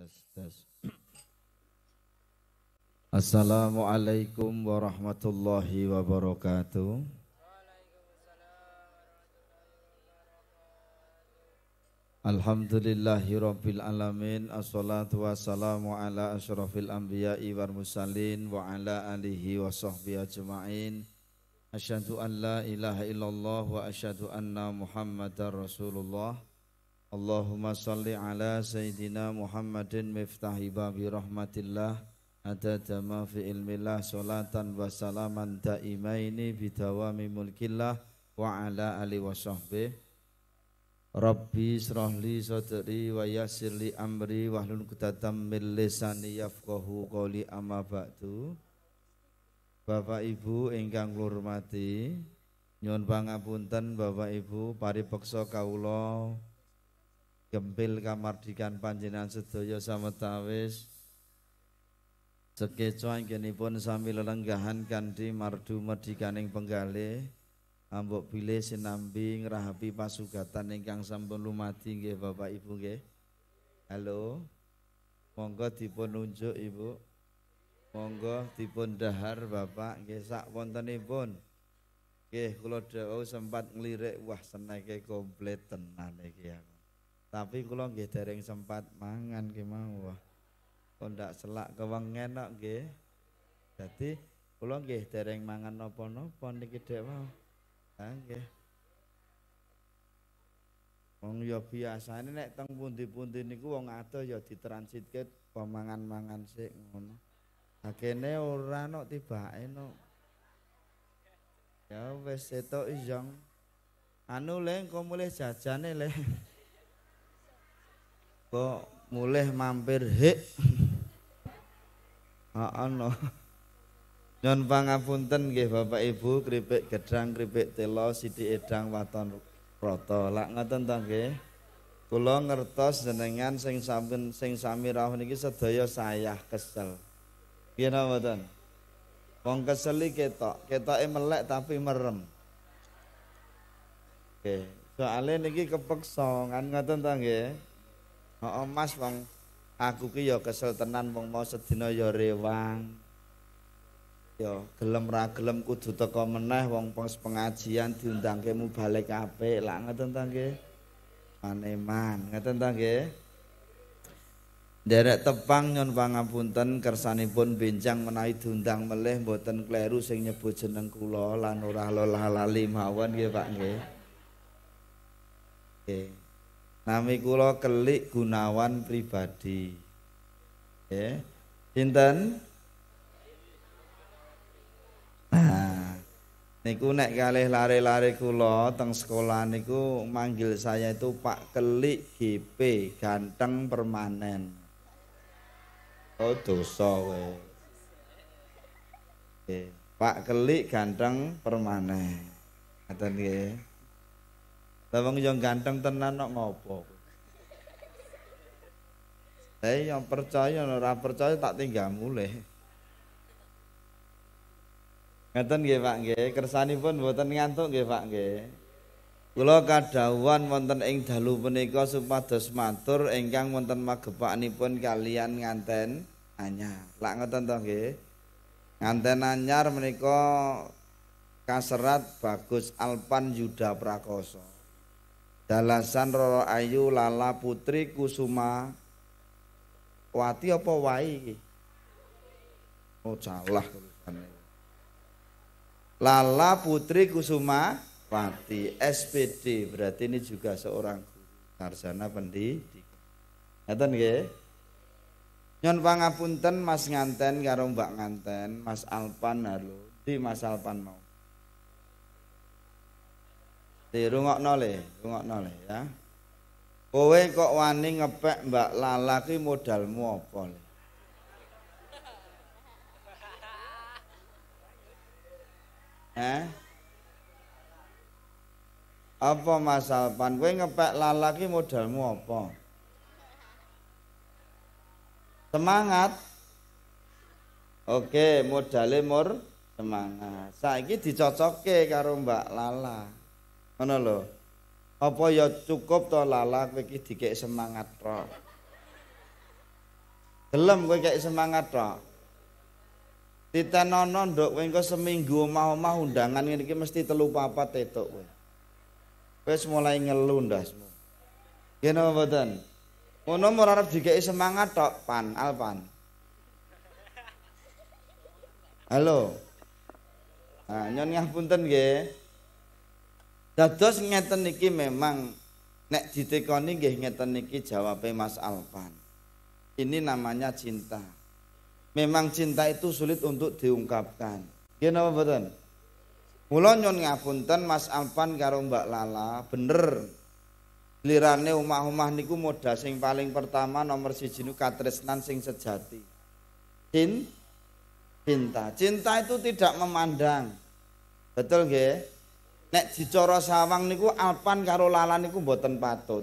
Tes, tes. Assalamualaikum warahmatullahi wabarakatuh. Alhamdulillahi Rabbil Alamin Assalatu wassalamu ala ashrafil anbiya'i wal mursalin Wa ala alihi wa sahbihi ajma'in Asyadu an la ilaha illallah Wa asyadu anna rasulullah Allahumma salli ala Sayyidina Muhammadin miftahi babi rahmatillah adada ma fi ilmillah salatan wa salaman daimaini bidawami mulkillah wa ala ali wa sahbih Rabbi srahli sadri wa yassirli amri wahlul qudatan min lisani yafqahu qawli amma ba'du Bapak Ibu ingkang hormati nyuwun pangapunten Bapak Ibu paripeksa kawula gempil kamardikan panjenengan sedaya sametawis sekeco pun sami lelenggahan kanthi mardu medikaning penggalih ambok bilih sinambi ngrahapi pasugatan ingkang sampun lumadi nggih Bapak Ibu nggih halo monggo dipun unjuk Ibu monggo dipun dahar Bapak nggih sak wontenipun nggih kula dawuh sempat nglirik wah seneke komplit tenan iki ya tapi kula nggih dereng sempat mangan ki mau kok ndak selak kewengen kok nggih dadi kula nggih dereng mangan napa-napa niki dek mau ha nggih wong ya biasane nek teng pundi-pundi niku wong ado ya ditransitke pemangan-mangan sik ngono akene ora nok tibake nok ya wis setok iyang anu leng kok mulai jajane leng Kok mulih mampir hik. Ah, Ana. Nyon pangapunten nggih Bapak Ibu, kripik gedang, kripik telo sidi edang waton rata. Lak ngoten to nggih. Kula ngertos jenengan sing sampun sing sami rawuh niki sedaya saya kesel. Piye mboten? Wong kesel iki ketok, ketoke melek tapi merem. Oke, soalnya niki kepeksa kan ngoten to nggih. Oh Mas wong aku ki ya kesel tenan wong mau sedina ya rewang. Ya gelem ra gelem kudu teka meneh wong pos pengajian kemu balik apik lah ngoten ta nggih. Maneman ngoten ta nggih. Derek tepang nyon pangapunten kersanipun bincang menawi diundang melih mboten kleru sing nyebut jeneng kula lan ora lola lali mawon nggih Pak nggih. Nggih. Nami kula Kelik Gunawan pribadi. Ya. Sinten? Nah, niku nek kalih lari-lari kula teng sekolah niku manggil saya itu Pak Kelik GP, ganteng permanen. Oh dosa kowe. Pak Kelik ganteng permanen. Ngaten nggih. Lah yang ganteng tenan nok ngopo. Eh yang percaya ora percaya tak tinggal mulai. Ngeten nggih Pak nggih, kersanipun mboten ngantuk nggih Pak nggih. Kula kadhawuhan wonten ing dalu punika supados matur ingkang wonten pun kalian nganten anyar. Lak ngoten to nggih. Nganten anyar menika kaserat Bagus Alpan Yuda Prakoso. Dalasan Roro Ayu Lala Putri Kusuma Wati apa wai Oh salah Lala Putri Kusuma Wati SPD berarti ini juga seorang sarjana pendidik. Ngeten nggih? Nyon pangapunten Mas Nganten karo Mbak Nganten, Mas Alpan halo. Di Mas Alpan mau dirungok nolih, rungok nolih ya. Kowe kok wani ngepek Mbak Lala ki modalmu apa le? Eh? Apa Mas pan? Kowe ngepek Lala ki modalmu apa? Semangat. Oke, modale mur semangat. Saiki dicocokke karo Mbak Lala ana lho apa ya cukup to lala kowe iki dikek semangat to gelem kowe kek semangat tok titenono nduk kowe engko seminggu omah-omah undangan ngene iki mesti telu papat tetok kowe wis mulai ngelu ndasmu yen apa boten ono ora arep dikek semangat tok pan alpan halo Nah, nyon ngapunten nggih. Dados ngeten niki memang nek ditekoni nggih ngeten niki jawabe Mas Alpan. Ini namanya cinta. Memang cinta itu sulit untuk diungkapkan. Nggih napa mboten? Mula nyun ngapunten Mas Alpan karo Mbak Lala, bener. Lirane omah-omah niku moda sing paling pertama nomor siji niku katresnan sing sejati. Cinta. Cinta. Cinta itu tidak memandang. Betul nggih? Nek dicara sawang niku alpan karo lalan niku mboten patut.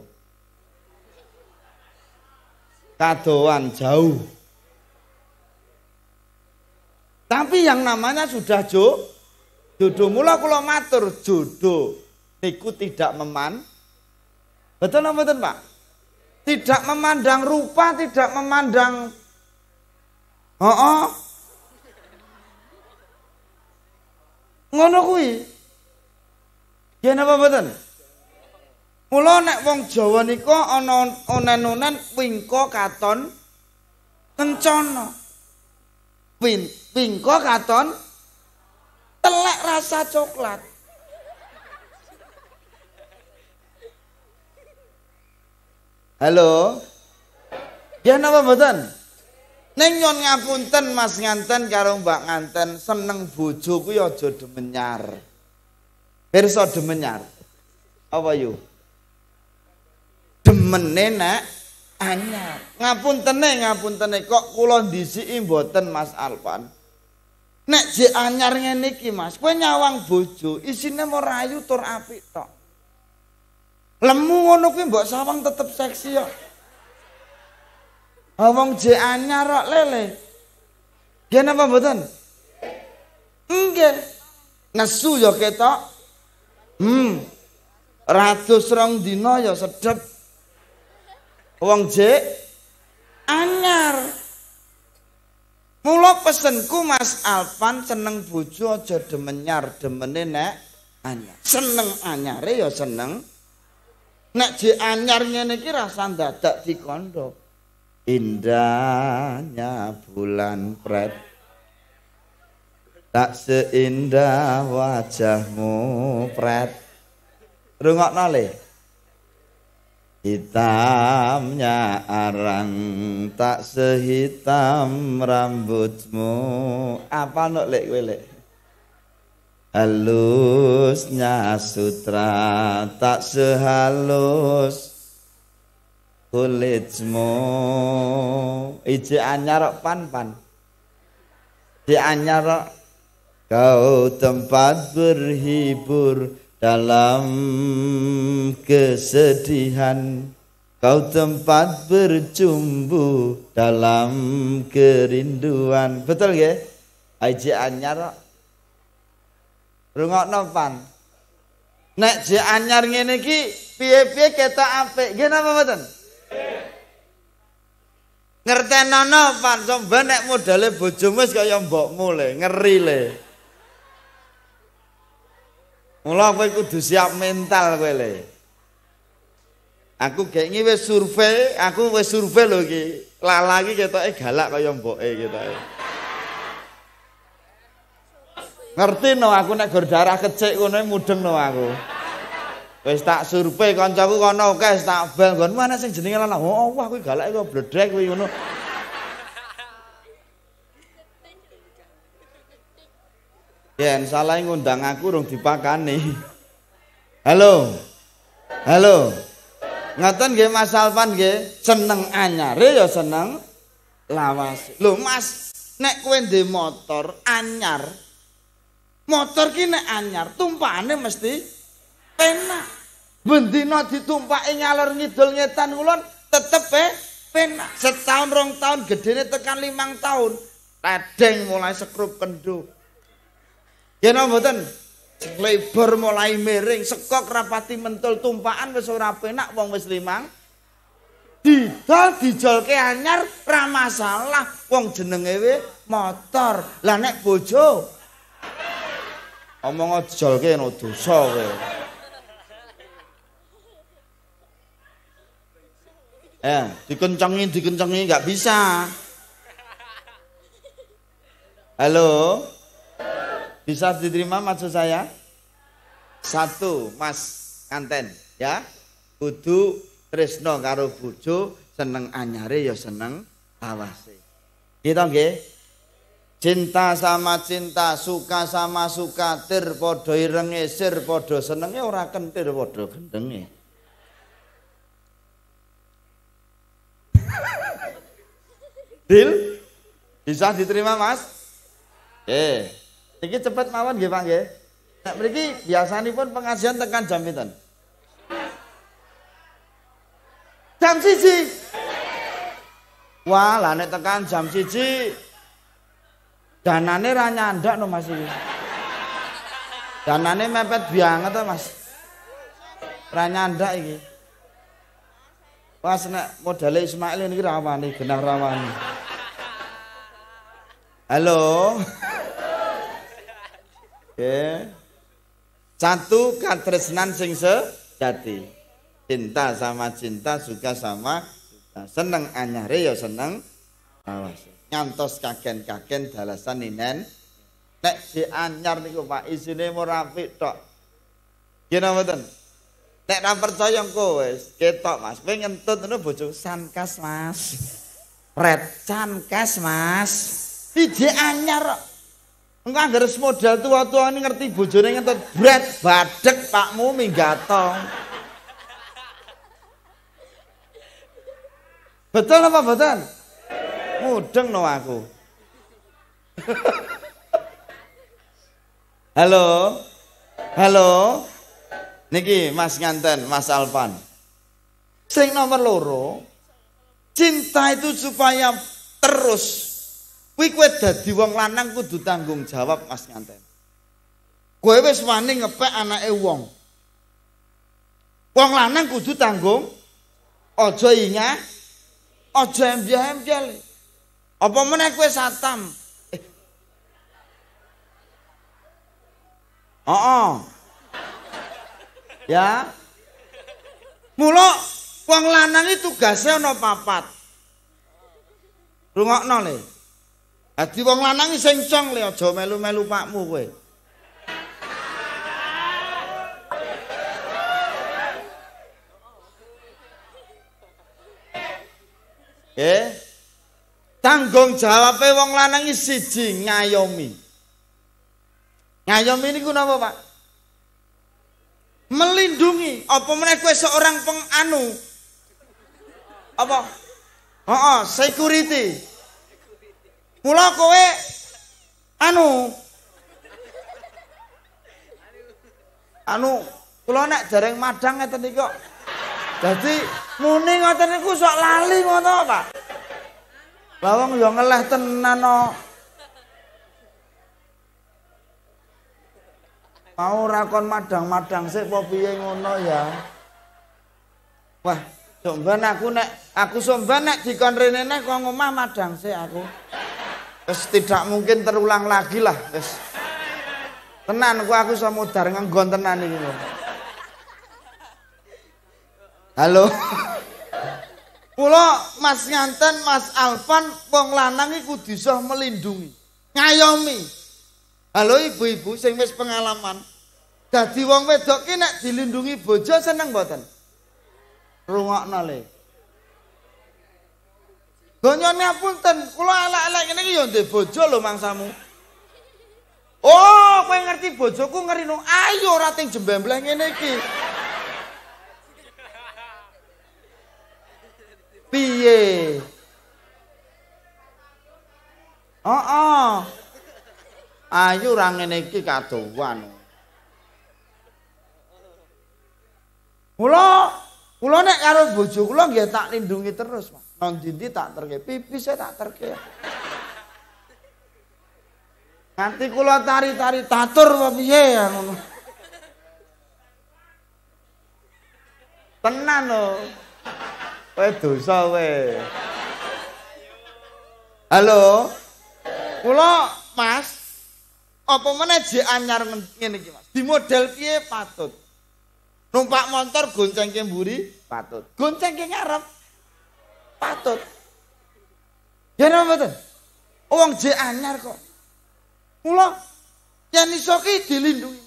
Kadoan jauh. Tapi yang namanya sudah jodoh, jodoh mula kula matur jodoh niku tidak meman. Betul apa betul Pak? Tidak memandang rupa, tidak memandang Oh, oh. ngono kuwi Yen apa mboten? Mula nek wong Jawa nika ana onen-onen wingko katon kencana. Wingko katon telek rasa coklat. Halo. Yen apa mboten? Ning nyon ngapunten Mas nganten karo Mbak nganten seneng bojo kuwi aja demenyar. Pirsa demenyar. Apa yu? Demene nek anyar. ngapun tenek kok kulon diisi imboten Mas Alpan. Nek jek anyar kimas, iki Mas, kowe nyawang bojo, isinya mau rayu tur api tok. Lemu ngono kuwi mbok sawang tetep seksi kok. Ha wong jek anyar kok lele. Yen apa mboten? Nggih. Nesu ketok. Hmm. Ratus rong dina ya sedep. Wong jek anyar. Mula pesenku Mas Alfan seneng bojo aja demen demenyar demene nek anyar. Seneng anyare ya seneng. Nek jek anyar ngene iki rasa dadak dikondo. Indahnya bulan pret tak seindah wajahmu pret rungok nole hitamnya arang tak sehitam rambutmu apa nolik wilik halusnya sutra tak sehalus kulitmu ijian nyarok pan pan di anyarok Kau tempat berhibur dalam kesedihan Kau tempat bercumbu dalam kerinduan Betul ya? Aji anyar Rungok nopan Nek je anyar ngene iki piye-piye ketok apik. Nggih napa mboten? Ngertenono pan somben nek modale bojomu kaya mbokmu le, ngeri le. Mula kowe kudu siap mental kowe le. Aku gek ngi wis survei, aku wis survei lho iki. Lala iki ketoke galak kaya mboke ketoke. Ngerti no aku nek gor darah kecik ngono mudeng no aku. Wis tak survei kancaku kono kes tak bel gon mana sing jenenge lanang. Oh wah kowe galak kok bledek kowe ngono. Yen salah ngundang aku rong dipakani. Halo. Halo. Ngatain nggih Mas Alvan nggih, seneng anyar ya seneng lawas. Lho Mas, nek kowe di motor anyar. Motor ki nek anyar tumpakane mesti penak. Bendina ditumpaki nyalur ngidul ngetan kulon tetep eh, penak. Setahun rong tahun gedene tekan limang tahun. tedeng mulai sekrup kendo. Ya nopo mboten? Lebar mulai miring, sekok rapati mentul tumpakan wis ora penak wong wis limang. Didol dijolke anyar ra masalah, wong jenenge we motor. Lah nek bojo omong dijolke ana dosa kowe. Eh, dikencengi dikencengi nggak bisa. Halo? Bisa diterima maksud saya? Satu, Mas Kanten, ya. Kudu Trisno karo bojo, seneng anyare ya seneng awase. Kita nggih. Cinta sama cinta, suka sama suka, tir padha irenge, sir padha senenge ora kentir padha gendenge. Dil? Bisa diterima, Mas? Eh. Iki cepat mawon nggih Pak nggih. Nek mriki biasanipun pengajian tekan jam pinten? Jam siji. Wah, lah nek tekan jam siji danane ra nyandak no Mas iki. Danane mepet banget to Mas. Ra nyandak iki. Pas nek modele Ismail niki rawani, genah rawani. Halo. Halo. Oke, Satu katresnan sing sejati. Cinta sama cinta, suka sama suka. Seneng anyare ya seneng awas. Nyantos kaken-kaken dalasan inen Nek si anyar niku Pak isine mau apik tok. Yen mboten. Nek ra percaya engko wis ketok Mas. Kowe ngentut ngono bojo sankas Mas. Red sankas Mas. Ije anyar kok. Engko anggere modal waktu ini ngerti bojone ngentot bret badek pakmu minggatong. Betul apa betul? Mudeng no aku. Halo? Halo? Niki Mas Nganten, Mas alvan Sing nomor loro, cinta itu supaya terus Kuwi kowe dadi wong lanang kudu tanggung jawab Mas Nganten. Kowe wis wani ngepek anake wong. Wong lanang kudu tanggung aja inga, aja embyah-embyah. Apa meneh kowe satam? Eh. Oh -oh. ya. Mula wong lanang itu tugasnya ana papat. Rungokno le. Dadi wong lanang sing song le aja melu-melu pakmu kowe. Eh tanggung jawabe wong lanang siji ngayomi. Ngayomi niku napa, Pak? Melindungi apa meneh kowe seorang penganu? Apa? Heeh, security. Mula kowe anu anu kula nek jareng madang ngeten iki kok. Dadi muni ngoten niku sok lali ngono Pak. Lah wong yo ngeleh tenan no. Mau rakon madang-madang sik opo piye ngono ya. Wah, somban aku nek aku somban nek dikon rene nek kok ngomah madang sik aku. Wis tidak mungkin terulang lagi lah, wis. Tenan ku aku iso mudar nganggon tenan iki lho. Halo. Kula Mas Nganten, Mas Alfan, wong lanang iku kudu melindungi, ngayomi. Halo ibu-ibu sing wis pengalaman. Dadi wong wedok ki nek dilindungi bojo seneng mboten? Rungokno le. Donya ni apunten, kula elek-elek ngene iki yo ndek bojo lho mangsamu. Oh, kowe ngerti bojoku ngerino. Ayo ora ting jembembleh ngene iki. Piye? Oh, oh. Ayo ora ngene iki kadowan. Kula, kula nek karo bojo kula nggih tak lindungi terus, Pak. non dindi tak terke pipis saya tak terke nanti kula tari-tari tatur tapi ya anu. tenan lo kowe dosa halo kula mas apa mana je anyar ngene iki mas di model piye patut numpak motor gonceng kemburi patut ke ngarep patut ya napa mboten wong je anyar kok kula yen iso ki dilindungi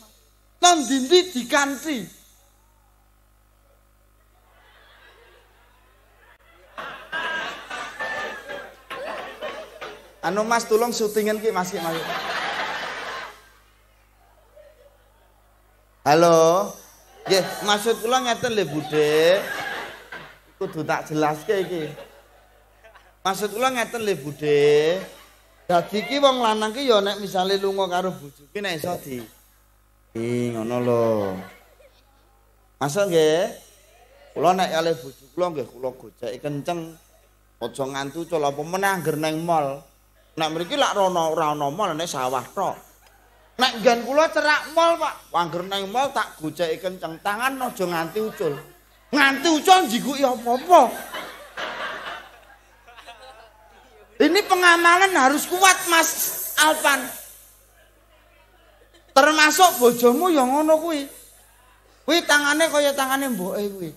nang dindi dikanti Anu Mas tolong syutingen ki Mas ki Halo. Nggih, maksud kula ngeten lho, Budhe. kudu tak jelaske iki. Maksud kula ngeten le Budhe. Dadi iki wong lanang ki ya nek misale lunga karo bojoku nek iso di. ngono lho. Masa nggih? Kula nek kalih bojo kula nggih kula gojeki kenceng. Aja ngantu cul apa meneh anger nang mall. Nek mriki lak rono ora ana mall nek sawah tok. Nek nggen kula cerak mall, Pak. Wangger nang mall tak gojeki kenceng tangan aja nganti ucul. nganti ucon jiku ya apa ini pengamanan harus kuat mas Alvan termasuk bojomu yang ngono kuwi kuwi tangane kaya tangane mbok e kuwi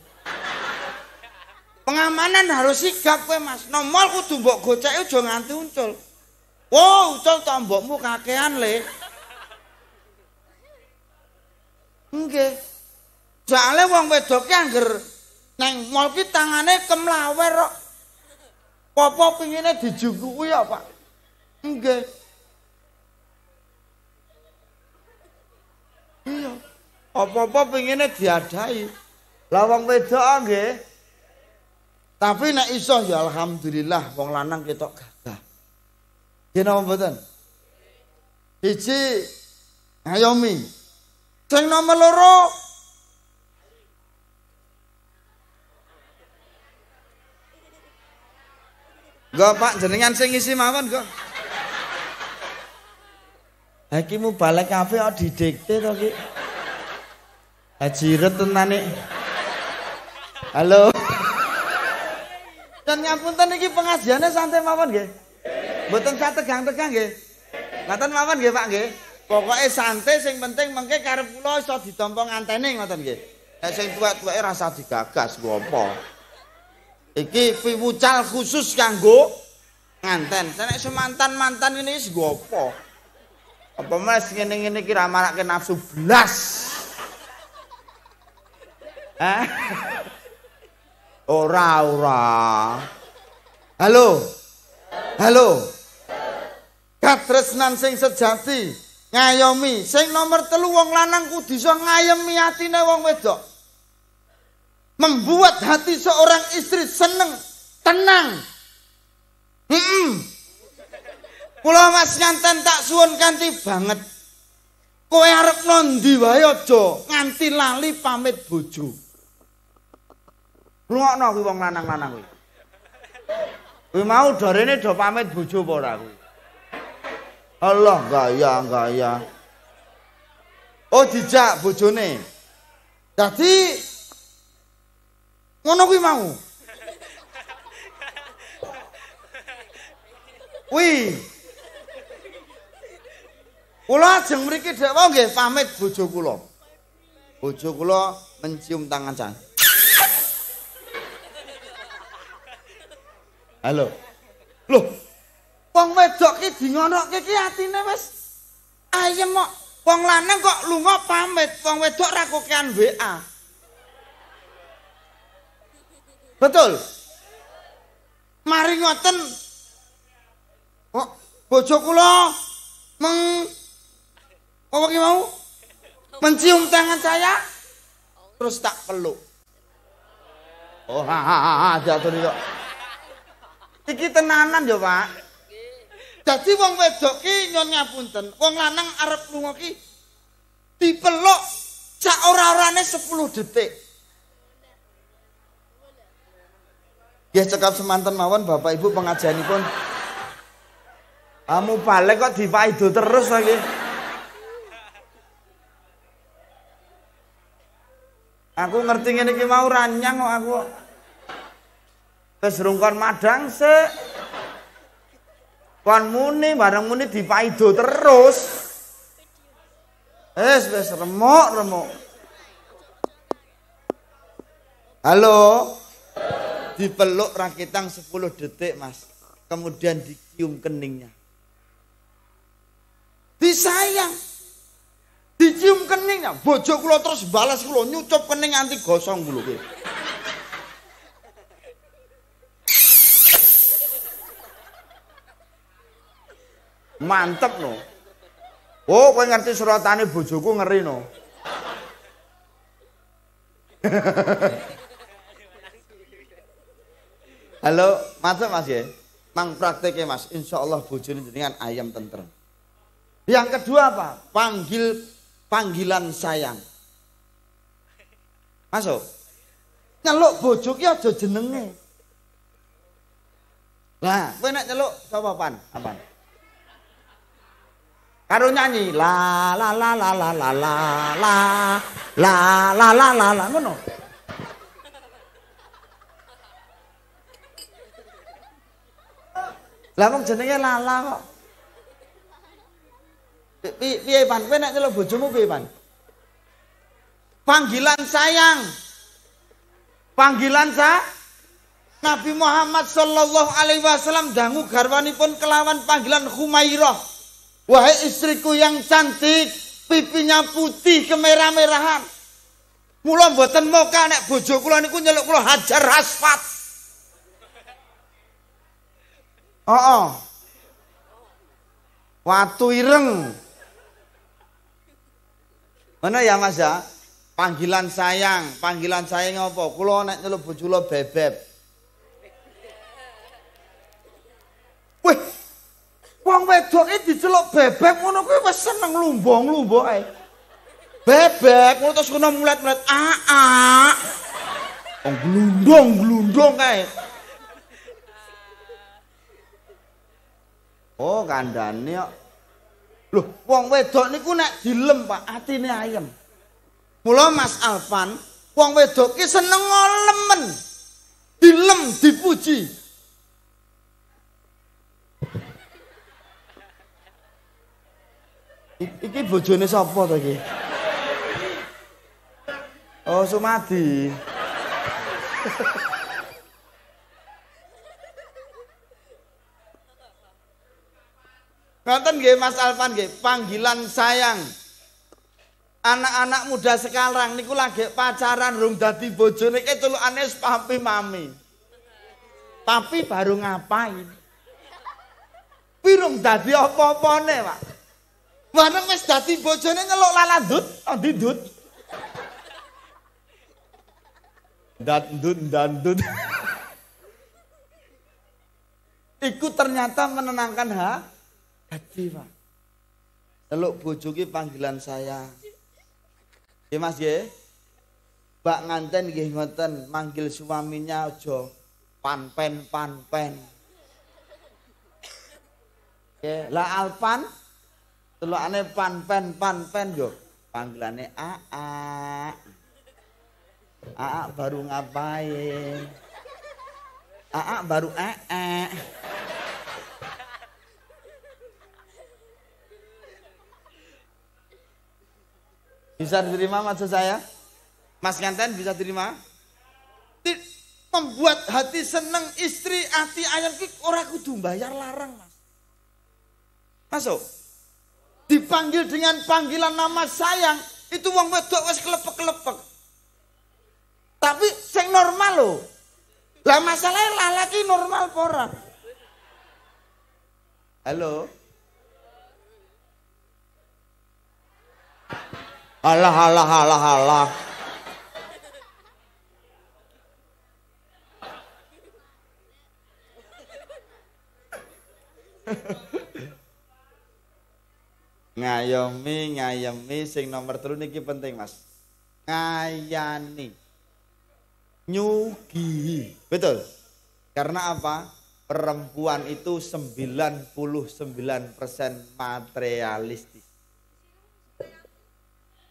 pengamanan harus sigap kowe mas nomol, kudu mbok goceke aja nganti uncul wow uncul ta mbokmu kakean le nggih Soale wong wedok ki anger nang mall ki tangane kemlawer kok. Apa pingine dijukuki ya, Pak? Nggih. Iya. Apa-apa pingine diadahi. Lah wong wedok ah, nggih. Tapi nek iso ya alhamdulillah wong lanang ketok gagah. Yen apa mboten? Siji Ayomi. Sing nomor loro Nggo Pak jenengan sing ngisi mawon kok. Ha iki mu balek kafe kok didikte to ki? Ha jiret tenane. Halo. Dan ngapunten iki pengajiannya santai mawon nggih. Mboten sa tegang-tegang nggih. Ngaten mawon nggih Pak nggih. Pokoke santai sing penting mengke karep kula iso ditompo ngantene ngoten nggih. Nek sing tuwa-tuwae rasa digagas ngopo. Iki fiwucal khusus kanggo nganten. Sana semantan-mantan ini is po. Apa mas ngineg ini kira marak marake nafsu blas. Eh? Ora ora. Halo. Halo. Katresnan sing sejati ngayomi. Sing nomor telu wong lanang kudu iso ngayemi atine wong wedok. membuat hati seorang istri senang, tenang. Pulau Mas Nyanten tak suon ganti banget. Kowe arep nondi wae aja nganti lali pamit bojo. Ngono kuwi wong lanang-lanang kuwi. Kuwi mau dorene do pamit bojo apa ora kuwi. Allah gaya gaya. Oh dijak bojone. Dadi Jadi... ngono kuwi mau wih kula ajeng mriki dek wau nggih pamit bojo kula bojo kula mencium tangan jan halo lho wong wedok ki dingonokke ki atine wis ayem kok wong lanang kok lunga pamit wong wedok ra kokean WA Betul. Mari ngoten. Oh, bojo meng apa ki mau? Mencium tangan saya terus tak peluk. Oh, ha ha ha, jatuh yo. Iki tenanan ya Pak. Dadi wong wedok ki nyon ngapunten. Wong lanang arep lunga ki dipeluk Cak ora-orane 10 detik. Ya cekap semantan mawon Bapak Ibu pengajianipun. Kamu balik kok dipaido terus lagi. Aku ngerti ngene iki mau ranyang kok aku. Wis rungkon madang se. Kon muni bareng muni dipaido terus. Wis wis remuk remuk. Halo. dipeluk rakitang 10 detik mas kemudian dicium keningnya disayang dicium keningnya bojo kulo terus balas kulo nyucup kening anti gosong kulo mantep no oh kau ngerti suratane bojoku ngeri no Halo, masuk Mas ya. Mang prakteknya Mas, insya Allah bojone jenengan ayam tentrem. Yang kedua apa? Panggil panggilan sayang. Masuk. Nyeluk bujuk ya, aja jenenge. Nah, kowe nek nyeluk sapa pan? Apa? Karo nyanyi la la la la la la la la la la la la ngono. Lah wong jenenge Lala kok. Piye Pan? Kowe nek nyeluk bojomu piye Pan? Panggilan sayang. Panggilan sa Nabi Muhammad sallallahu alaihi wasallam dangu garwanipun kelawan panggilan Khumairah. Wahai istriku yang cantik, pipinya putih kemerah-merahan. Mula mboten moka nek bojo kula niku nyeluk kula Hajar Aswad. Oh, oh. Watu ireng. Mana ya Mas ya? Panggilan sayang, panggilan sayang apa? Kulo nek nyeluk bojo bebek. Wih. Wong wedok iki diceluk bebek ngono kuwi wis seneng lumbung-lumbung ae. Bebek ngono terus kena mulet-mulet aa. Ah, ah. Wong glundung-glundung kae. Oh, kandhane kok. Loh, wong wedok niku nek dilem, Pak, atine ayem. Mula Mas Alfan, wong wedok ki seneng ngolemen. Dilem dipuji. Iki bojone sapa to iki? Oh, Sumadi. Ha Ngoten nggih Mas Alpan nggih, panggilan sayang. Anak-anak muda sekarang niku lagi pacaran rung dadi bojone ki anes papi mami. Tapi baru ngapain? Pirung dadi apa-apane, Pak. Bareng wis dadi bojone nyeluk lalandut, ndidut. Oh, Dat ndut dandut. Iku ternyata menenangkan ha Hati pak. Teluk bojoki panggilan saya. Ya mas ya. mbak nganten gih ngoten manggil suaminya ojo panpen panpen. Ya lah alpan. Teluk ane panpen panpen yo. Panggilannya aa. Aa baru ngapain? Aa baru ee. -e. Bisa diterima maksud saya? Mas Nganten bisa diterima? Membuat hati seneng istri hati ayam ki orang kudu bayar larang, Mas. Masuk. Dipanggil dengan panggilan nama sayang, itu wong wedok wes kelepek-kelepek. Tapi sing normal loh. Lah masalahnya lagi normal pora. Halo? Alah alah alah alah. ngayomi ngayomi sing nomor telu niki penting mas ngayani nyugi betul karena apa perempuan itu 99% materialistik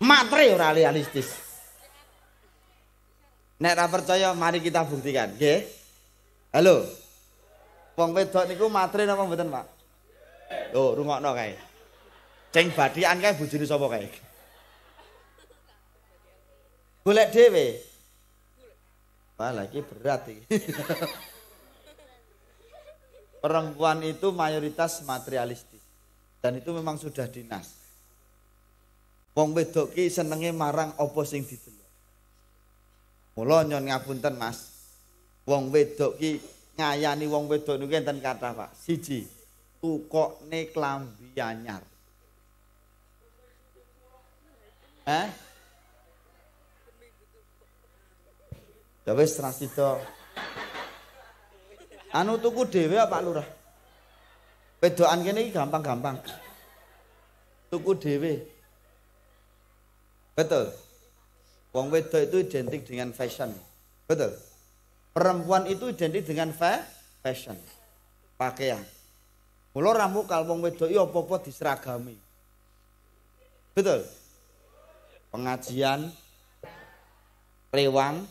matre ora realistis nek percaya mari kita buktikan nggih halo wong wedok niku matre napa mboten Pak oh rungokno kae ceng badian kae bojone sapa kae golek dhewe Malah lagi berat Perempuan itu mayoritas materialistis dan itu memang sudah dinas. Wong wedok ki senenge marang apa sing didelok. Mula nyon ngapunten Mas. Wong wedok ki ngayani wong wedok niku enten kathah Pak. Siji tukokne klambi anyar. Eh? Ya wis rasido. Anu tuku dhewe Pak Lurah? Wedokan kene iki gampang-gampang. Tuku dhewe. Betul. Wong wedok itu identik dengan fashion. Betul. Perempuan itu identik dengan fa fashion. Pakaian. Mula ramu kal wong wedok ya apa-apa diseragami. Betul. Pengajian lewang,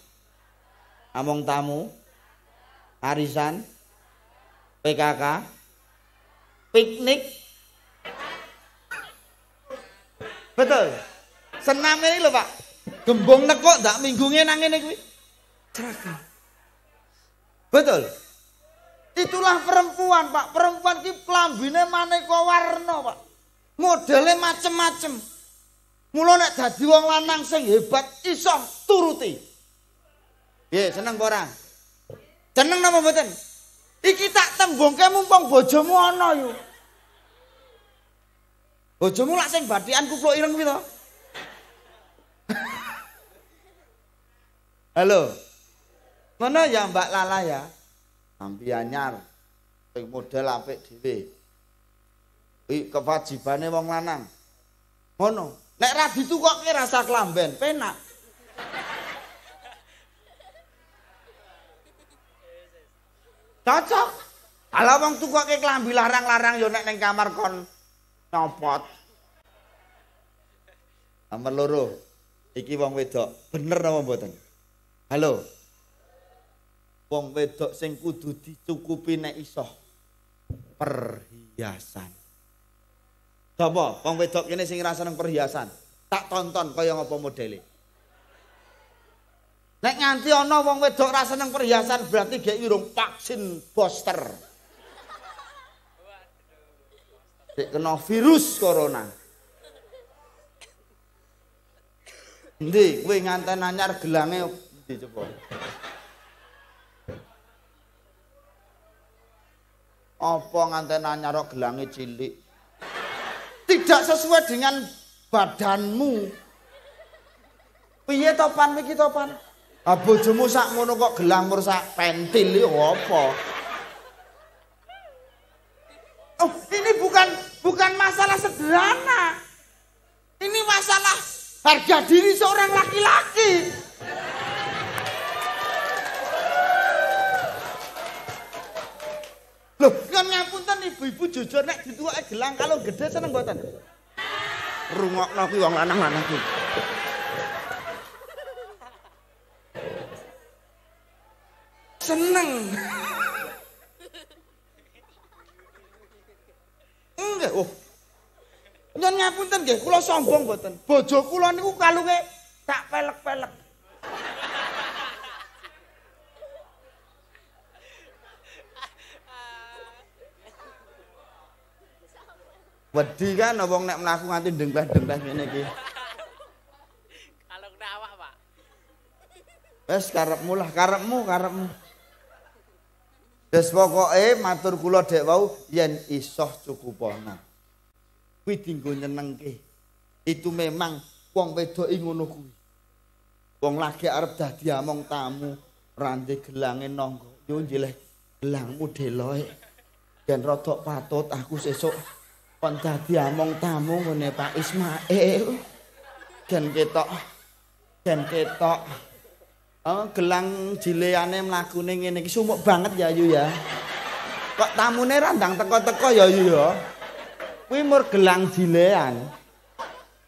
among tamu arisan PKK piknik betul Senam ini lho pak. Gembong nekok tak minggungnya nangin ini. Teraka. Betul. Itulah perempuan pak. Perempuan ini pelambinnya maneka warna pak. Modelnya macem-macem. Mula nak jadi wong lanang sing hebat iso turuti. Ye, yeah, seneng apa orang? Seneng apa mboten? Iki tak tembung ke mumpung bojomu ana yo. Bojomu lak sing badian kuplok ireng kuwi to. Halo. Mana ya Mbak Lala ya? Ampi anyar. Sing model apik dhewe. Kuwi kewajibane wong lanang. Ngono. Nek ra ditukokke rasa kelamben, penak. Cocok. Ala wong tukokke klambi larang-larang yo ya nek ning kamar kon nyopot. Nomor loro. Iki wong wedok, bener apa mboten? Halo. Wong wedok sing kudu dicukupi nek iso perhiasan. Sopo? Wong wedok kene sing ngrasa nang perhiasan. Tak tonton kaya ngapa modele. Nek nganti ana wong wedok rasa nang perhiasan berarti gek irung vaksin booster. Dek kena virus corona. Ndi, kowe nganten anyar gelange dicepo. Apa nganten nyarok gelange cilik? Tidak sesuai dengan badanmu. Piye topan iki topan? Ah bojomu sak ngono kok gelang sak pentil iki apa? Oh, ini bukan bukan masalah sederhana. Ini masalah harga diri seorang laki-laki. ibu jujur nek dituwake gelang kalau gede seneng mboten? Rungokno kuwi wong lanang-lanang kuwi. Seneng. Enggak, oh. Nyon ngapunten nggih, kula sombong mboten. Bojo kula niku kalunge tak pelek-pelek. Wedi kan wong nek mlaku nganti dengbleh-dengbleh ngene iki. Kalau kena Pak. Wes karepmulah, karepmu, karepmu. Wes pokoke matur kula dek wau yen iso cukupana. Kuwi dienggo nyenengke. Itu memang wong wedok i ngono kuwi. Wong lagi arep dadi among tamu, rande gelange nonggo. Yo jeleh gelangmu deloe. Dan rotok patut aku sesuk. kon dadi among tamu ngene Pak Ismail gen ketok gen ketok oh, gelang jileane mlakune ngene iki sumuk banget ya Yu ya kok tamune randang teko-teko ya Yu ya kuwi mur gelang jilean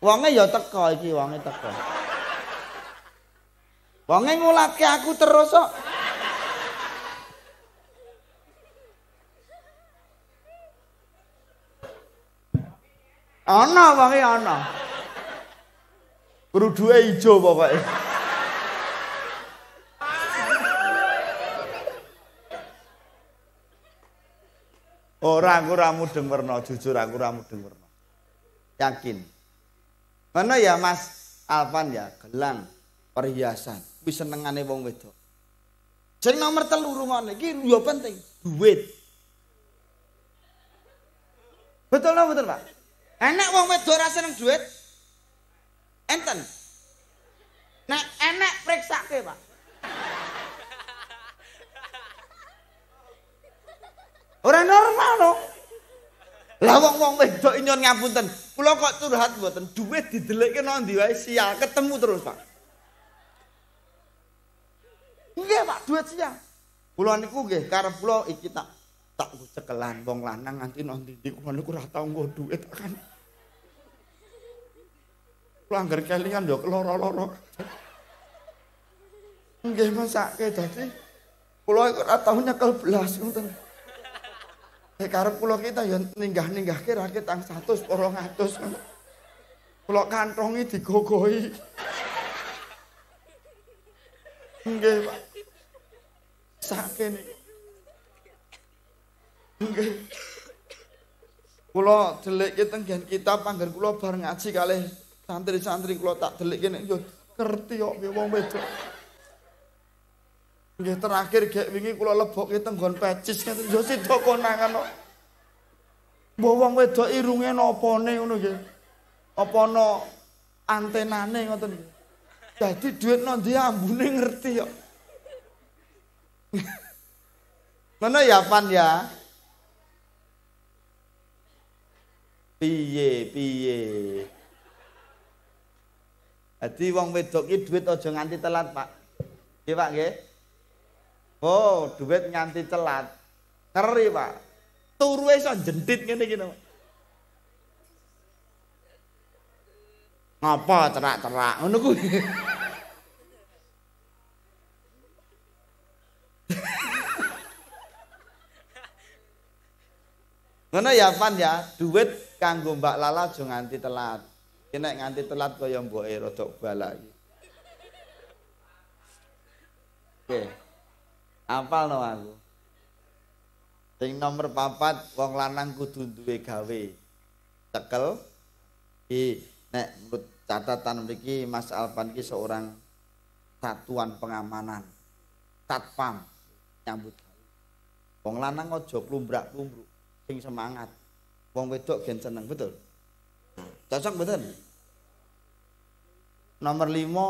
wonge ya teko iki wonge teko wonge ngulake aku terus kok so. Ana wangi ana. Kerudue ijo pokoke. Ora aku ora mudeng werna, jujur aku ora mudeng werna. Yakin. Mana ya Mas Alvan ya, gelang perhiasan. Kuwi senengane wong wedok. Jeneng nomor telu rungone iki yo penting, duit. Betul apa betul, Pak? Enak wong wedok ora seneng duit? Enten. Nek enak priksake, Pak. Ora normal loh. Lah wong-wong wedok nyon ngapunten. Kula kok curhat mboten, duit didelikke nondi wae sial ketemu terus, Pak. Nggih, Pak, duit sial. Kula niku nggih karep kula iki tak tak cekelan wong lanang nganti nang ndi kula niku ora tau nggo dhuwit kan. Kula anggar kelingan ya loro-loro. Nggih mesake dadi kula iku ora tau nyekel belas ngoten. Nek karep kula kita ya ninggah-ninggahke ra ketang 100 200. Kula kantongi digogohi. Nggih Pak. Sakene Kula delikke teng gen kitab panggen kula bar ngaji kalih santri-santri kula tak delikke nek yo kerti kok wong wedok. Nggih terakhir gek wingi kula lebokke teng gon pecis ngaten yo sida kon mangan kok. Mbok wong wedok irunge napane ngono nggih. Apa ana antenane ngoten. Dadi dhuwit nang ambune ngerti kok. Mana ya? Pan, ya. piye piye jadi wong wedok iki duit aja nganti telat pak iya pak nggih oh duit nganti telat ngeri pak turu iso jentit gini iki ngapa terak-terak menunggu, kuwi Ngono ya Van ya, duit kanggo Mbak Lala aja nganti telat. Nek nganti telat kaya mboke rada bala iki. Oke. Apal no aku. Sing nomor papat wong lanang kudu duwe gawe. Cekel i nek menurut catatan mriki Mas Alpan iki seorang satuan pengamanan. Satpam nyambut Wong lanang aja klumbrak-klumbruk sing semangat. wong wedok gen seneng betul cocok betul nomor lima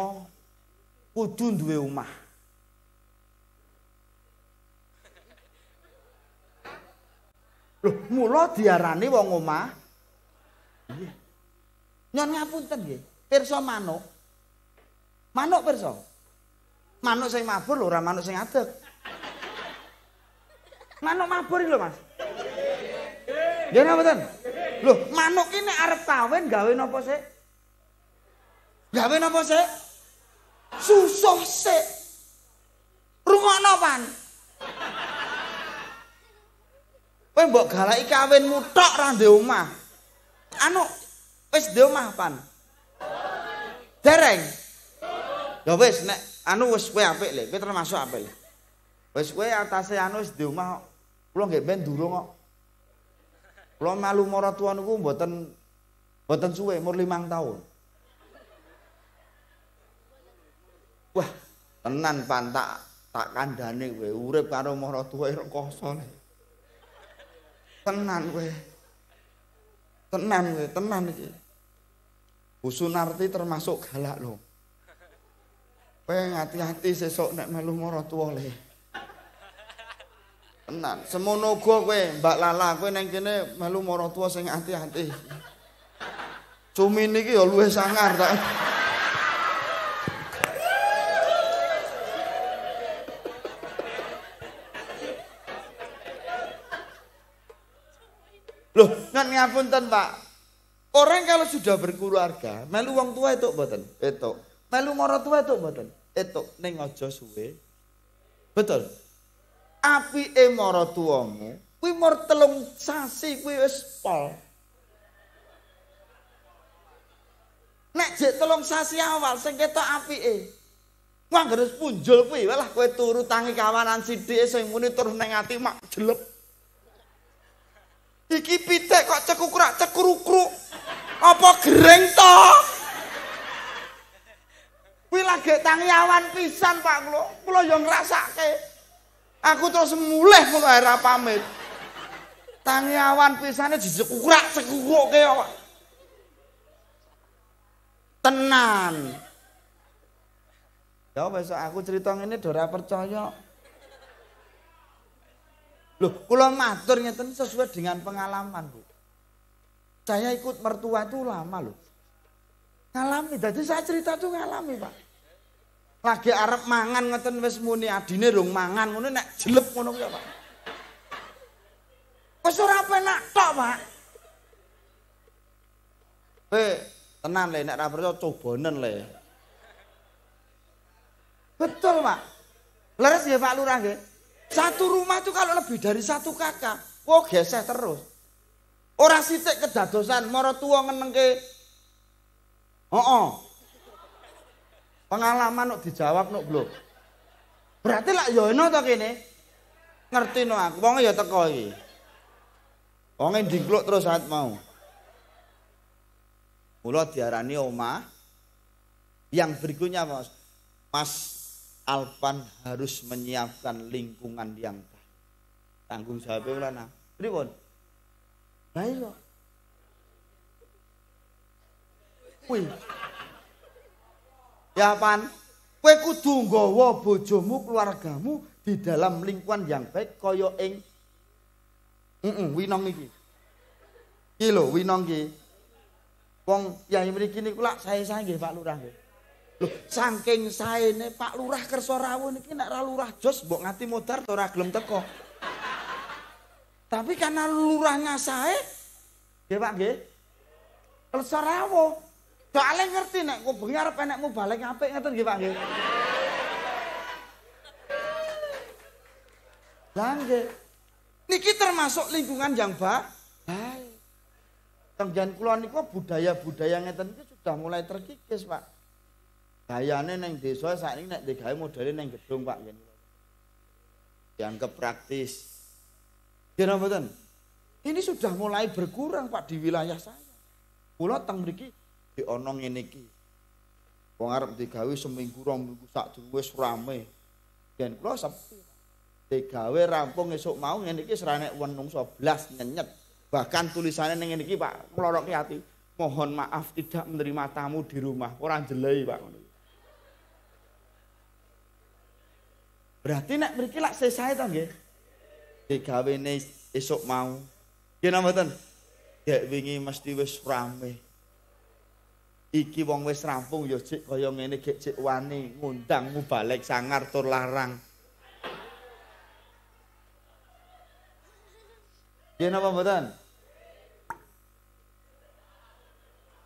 kudu duwe omah lho, mula diarani wong omah. Nyon ngapunten nggih. Pirsa manuk. Manuk pirsa. Manuk sing mabur lho, ora manuk sing adek. Manuk mabur lho, Mas. Ya napa Loh, manuk ini nek arep kawin gawe napa sik? Gawe napa sih? Susah sik. Rungokno pan. Kowe mbok galaki kawinmu tok ra ndek omah. Anu wis ndek omah pan. Dereng. Ya wis nek anu wis kowe apik lho, kowe termasuk apik lho. Wis kowe atase anu wis ndek omah kok. nggih ben durung kok. Kula malu marang tuan niku mboten mboten suwe umur limang tahun. Wah, tenan pan, tak kandhane kowe urip karo marang tuwa kosone. Tenan kowe. Tenan kowe, tenan iki. Husunarti termasuk galak lho. Kowe ngati-ati sesuk nek melu marang le. Tenan. Semono uga kowe, Mbak Lala, kowe nang kene melu marang tua sing ati-ati. Cumi niki ya luwih sangar tak. Loh, ngan ngapunten, Pak. Orang kalau sudah berkeluarga, melu wong tua itu mboten? Etuk. Melu marang tua itu mboten? Etuk ning aja suwe. Betul. api e moro tuamu, kui telung sasi kui wis pol. Nek jek telung sasi awal, sengketa api e. Wah gerus punjul kui, walah kue turu tangi kawanan sidi e, sengmu ni turun neng hati mak jelep. Iki pitek kok cekukrak cekurukruk. Apa gereng toh? Wih lagi tangi awan pisan pak, kulo yang rasa kek. Aku terus mulih mulai era pamit. Tangi awan pisane dijekukrak cekukuke awak. Tenan. Ya besok aku cerita ini dora percaya. Loh, kalau maturnya tentu sesuai dengan pengalaman, Bu. Saya ikut mertua itu lama loh. Ngalami, jadi saya cerita itu ngalami, Pak. lagi arep mangan ngeten wis muni adine rung mangan ngono nek jelep ngono kuwi Pak. Wis ora penak tok Pak. He, eh, tenang le nek ra percaya cobonen le. Betul Pak. Leres ya Pak Lurah nggih. Satu rumah tuh kalau lebih dari satu kakak, kok geseh terus. Ora sithik kedadosan maratuwa ngenengke. Heeh. Oh -oh. Pengalaman nuk dijawab nuk belum. Berarti lah yo ono tak ini Ngerti nuk, aku. Wong ya teko iki. Wong dikluk terus saat mau. mulut diarani oma Yang berikutnya Mas, Mas Alpan harus menyiapkan lingkungan yang tanggung jawab ora nang. Pripun? Lah iya. Wih. Ya pan, kowe kudu nggawa bojomu, keluargamu di dalam lingkungan yang baik kaya ing Heeh, mm -mm, winong iki. Iki lho winong iki. Wong kiai mriki niku lak sae-sae nggih Pak Lurah nggih. Lho, saking saene Pak Lurah kersa rawuh niki nek ra lurah jos mbok ngati modar to ora gelem teko. Tapi karena lurahnya sae nggih Pak nggih. Kersa rawuh. Soale ngerti nek kok bengi arep enekmu balik apik ngoten nggih Pak nggih. Langge. Niki termasuk lingkungan yang baik. Baik. Tenggian kulon niku budaya-budaya ngeten iki sudah mulai terkikis, Pak. Gayane neng desa saat ini nek digawe modele neng gedung, Pak nggih. Yang kepraktis. Kenapa ten? Ini sudah mulai berkurang, Pak, di wilayah saya. Kulo teng mriki di onong ini ki, Wong arep digawe seminggu rong minggu sadurunge wis rame. Dan kula sepi. Digawe rampung esuk mau ngene iki seranek wenung blas nyenyet. Bahkan tulisannya ning ngene iki Pak melorok hati, Mohon maaf tidak menerima tamu di rumah. orang jelei Pak Berarti nek mriki lak sesae ta nggih. esok esuk mau. kenapa napa gak Dek wingi mesti wis rame. iki wong wis rampung ya cek kaya ngene gek cek wani ngundang mubalek sangar Turlarang, Yen apa mboten?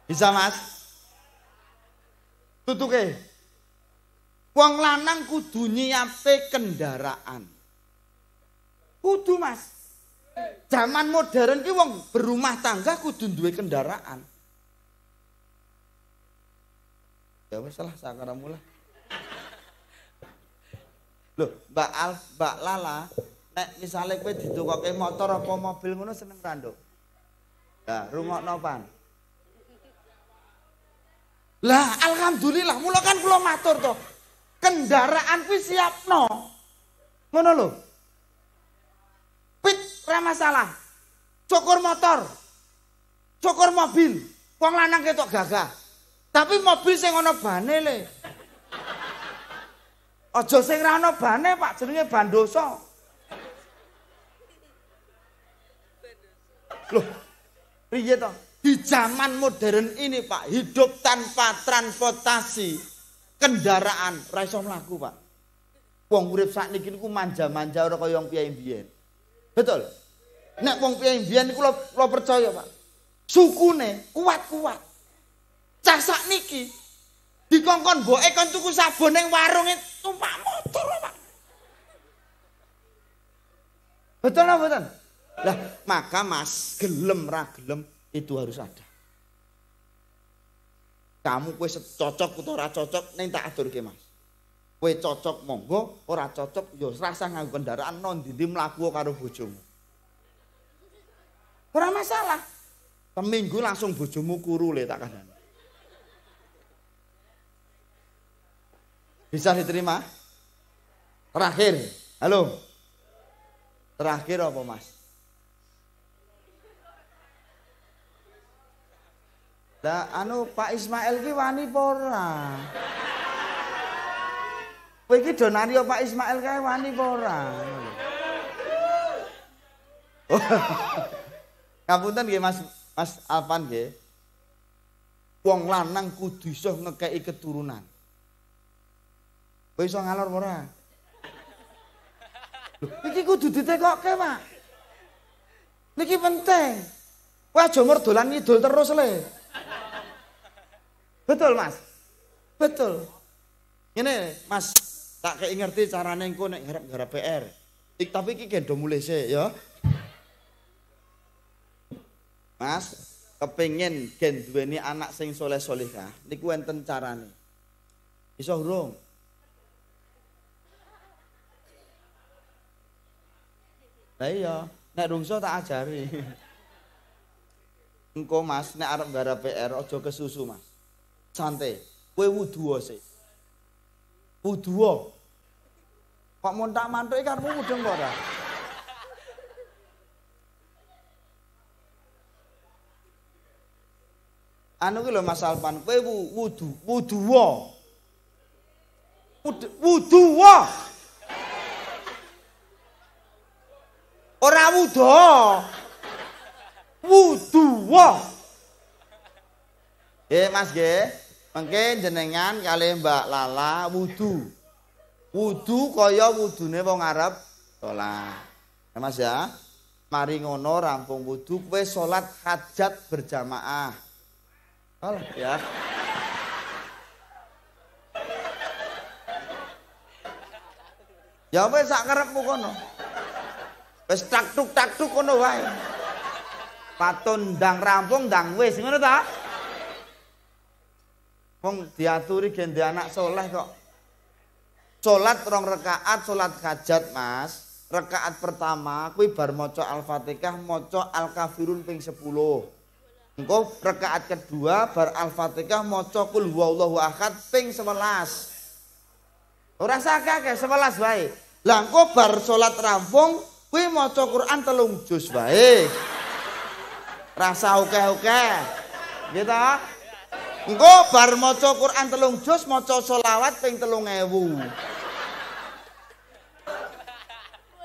Bisa Mas? Tutuke. Wong lanang kudu nyiapke kendaraan. Kudu Mas. Zaman modern ki wong berumah tangga kudu duwe kendaraan. ya wis lah sakaramu lah loh mbak al mbak lala nek misalnya kowe didukoke motor apa mobil ngono seneng rando ya rungokno pan lah alhamdulillah mulo kan kula matur to kendaraan kuwi siapno ngono lho pit ra masalah cukur motor cukur mobil wong lanang ketok gagah Tapi mobil sing ana bane le. Aja sing ra ana bane, Pak, jenenge ban dosa. Loh, piye to? Di zaman modern ini, Pak, hidup tanpa transportasi kendaraan ra iso mlaku, Pak. Wong urip sakniki niku manja-manja ora kaya wong piye mbiyen. Betul? Nek wong piye mbiyen iku lo percaya, Pak. Sukune kuat-kuat. cah sak niki dikongkon boe kon tuku sabon. yang warungnya tumpah motor pak betul lah betul lah maka mas gelem ra gelem itu harus ada kamu kue cocok atau ora cocok neng tak atur ke mas kue cocok monggo ora cocok yo rasa nganggo kendaraan non didi melaku karo bojomu ora masalah seminggu langsung bojomu kuru le tak kandani Bisa diterima? Terakhir. Halo. Terakhir apa, Mas? Lah anu Pak Ismail ki wani pora. Kowe iki Pak Ismail kae wani pora. Ngapunten Mas Mas Alvan nggih. Wong lanang kudu iso keturunan. Kowe iso ngalor ora? Iki kudu ditekokke, Pak. Niki penting. Kowe aja merdolan ngidul terus le. Betul, Mas. Betul. Ngene, Mas. Tak kei ngerti carane engko nek garap-garap PR. tapi iki gendo mulih sik ya. Mas, kepengin gen duweni anak sing soleh-solehah. Niku enten carane. Iso urung? Lah iya, nek rungso tak ajari. Engko Mas, nek arep gara PR aja kesusu Mas. Santai. Kowe wudu sik. Wudu. Kok montak mantuke karepmu mudeng kok ora? Anu ki lho Mas Alpan, kowe wudu, wudu. Wudu. Wudu. Ora wudho. Wudhu. Eh Mas nggih, mengke jenengan kali Mbak Lala wudhu. Wudhu kaya wudune wong Arab salat. Ya Mas ya. Mari ngono rampung wudhu kowe salat hajat berjamaah. Oh ya. Ya wis sak kerepmu kono. No? Wis taktuk taktuk ngono wae. Patun ndang rampung ndang wis ngono ta? Wong diaturi gende anak soleh kok. Salat rong rekaat salat hajat, Mas. Rekaat pertama kuwi bar maca Al-Fatihah, maca Al-Kafirun ping 10. Engko rakaat kedua bar Al-Fatihah maca Qul huwallahu ahad ping 11. Ora sak akeh 11 wae. Lah engko bar salat rampung kuwi maca Quran telung juz wae. Rasa oke-oke. Nggih ta? Engko bar maca Quran telung juz maca selawat ping 3000.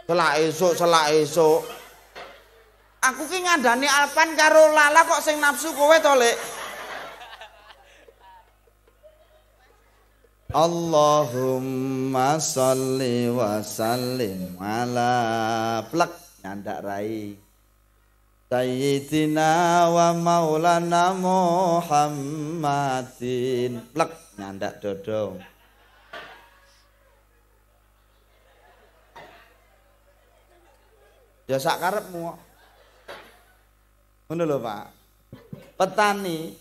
Selak esuk, selak esuk. Aku ki ngandani Alpan karo Lala kok sing nafsu kowe to, Lek? Allahumma salli wa sallim ala plek nyandak rai Sayyidina wa maulana Muhammadin plek nyandak dodo Ya sak karepmu Ngono lho Pak Petani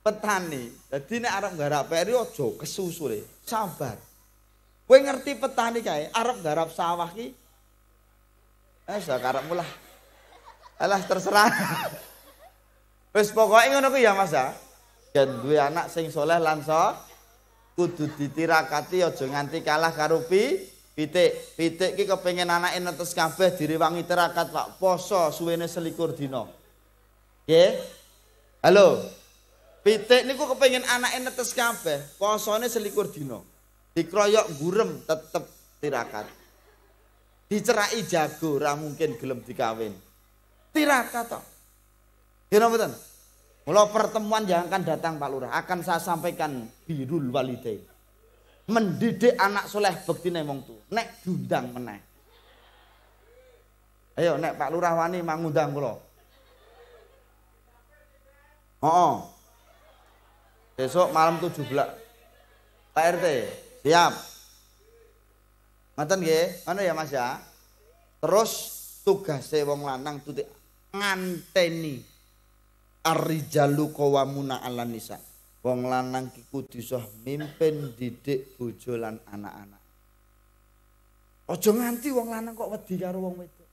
petani Dadi nek arep garap peri aja kesusure. Sabar. Kowe ngerti petani kae arep garap sawah ki? Eh sak arepmu Alah terserah. Wis pokoke ngono ku ya Mas ya. Yen duwe anak sing soleh lan so kudu ditirakati aja nganti kalah karo pi pitik. Pitik ki kepengin anake netes kabeh direwangi tirakat Pak Poso suwene selikur dina. Nggih. Halo. Pitik niku kepengin anake netes kabeh, posone selikur dina. Dikroyok gurem tetep tirakat. Dicerai jago ra mungkin gelem dikawin. Tirakat to. Kira mboten? Mula pertemuan yang akan datang Pak Lurah akan saya sampaikan birul walidain. Mendidik anak soleh bekti nemong tu, Nek dudang meneh. Ayo nek Pak Lurah wani mangundang kula. Oh, oh. Besok malam 17. Pak RT, siap. Ngoten nggih, ngono ya Mas ya. Terus tugas wong lanang tutik nganteni arijalu qawamuna 'alan nisa. Wong lanang ki kudu mimpin didik bojo lan anak-anak. Ojo nganti wong lanang kok wedi karo wong wedok.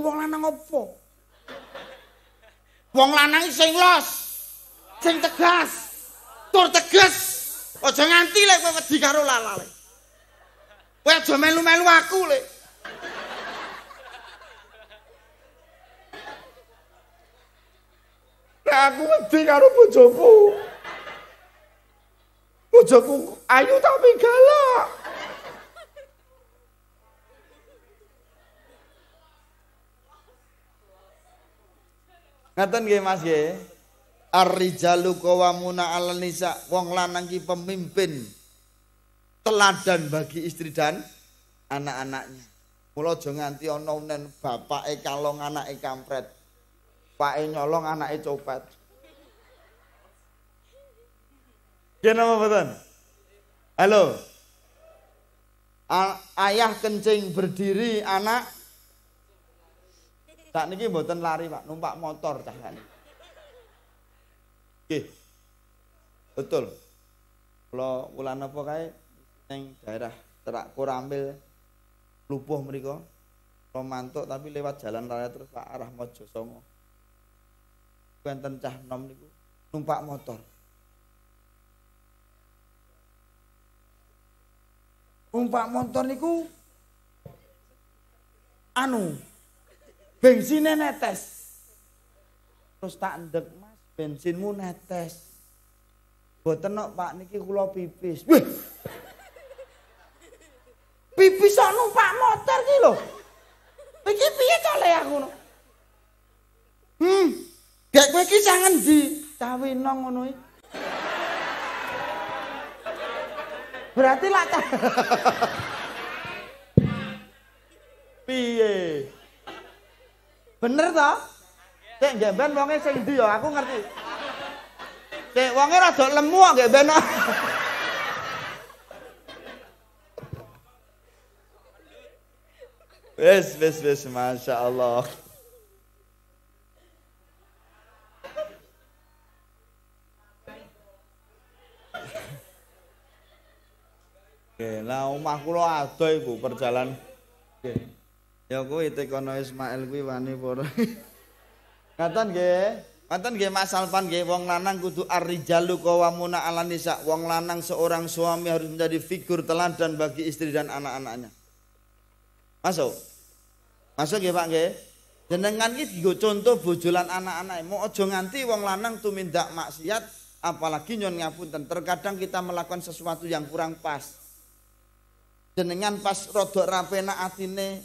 wong lanang opo. Wong lanang sing los, sing tegas tur tegas. Aja nganti lek kowe wedi karo lalale. Kowe aja melu-melu aku lek. Nek aku wedi karo bojoku. Bojoku ayu tapi galak. Ngeten nggih Mas nggih. Ar-rijalu qawamuna 'alan nisa, wong lanang ki pemimpin teladan bagi istri dan anak-anaknya. Mula aja nganti ana nen bapake kalong anake kampret. Pake nyolong anake copet. Yen apa Halo. ayah kencing berdiri anak tak niki mboten lari Pak, numpak motor cah kan? Oke, Betul. Kalau ulan apa kaya, ning daerah Terak Koramil Lupuh mereka. Kalau mantuk tapi lewat jalan raya terus ke arah Mojosongo. Kuenten cah nom niku numpak motor. Numpak motor niku anu bensinnya netes terus tak endek bensinmu netes. Boten nok Pak niki kula pipis. Wih. Pipis ono pak motor iki lho. Iki piye to le aku no? Hmm. Gek kowe iki sang endi? Cawino ngono iki. Berarti lak Piye? Bener toh? Cek gemben wonge sing ndi ya aku ngerti. Cek wonge rada lemu kok ben Wes wes wes masyaallah. Oke, lah omah kula ado iku perjalanan. Ya kuwi tekono Ismail kuwi wani pora. Ngatan ge. Ngatan ge masal pan ge wong lanang kudu arrijalu qawamuna muna nisa. Wong lanang seorang suami harus menjadi figur teladan bagi istri dan anak-anaknya. Masuk. Masuk ge Pak ge. Jenengan iki nggo contoh bojolan anak anak Mau aja nganti wong lanang tumindak maksiat apalagi nyon ngapunten. Terkadang kita melakukan sesuatu yang kurang pas. Jenengan pas rodok rapena atine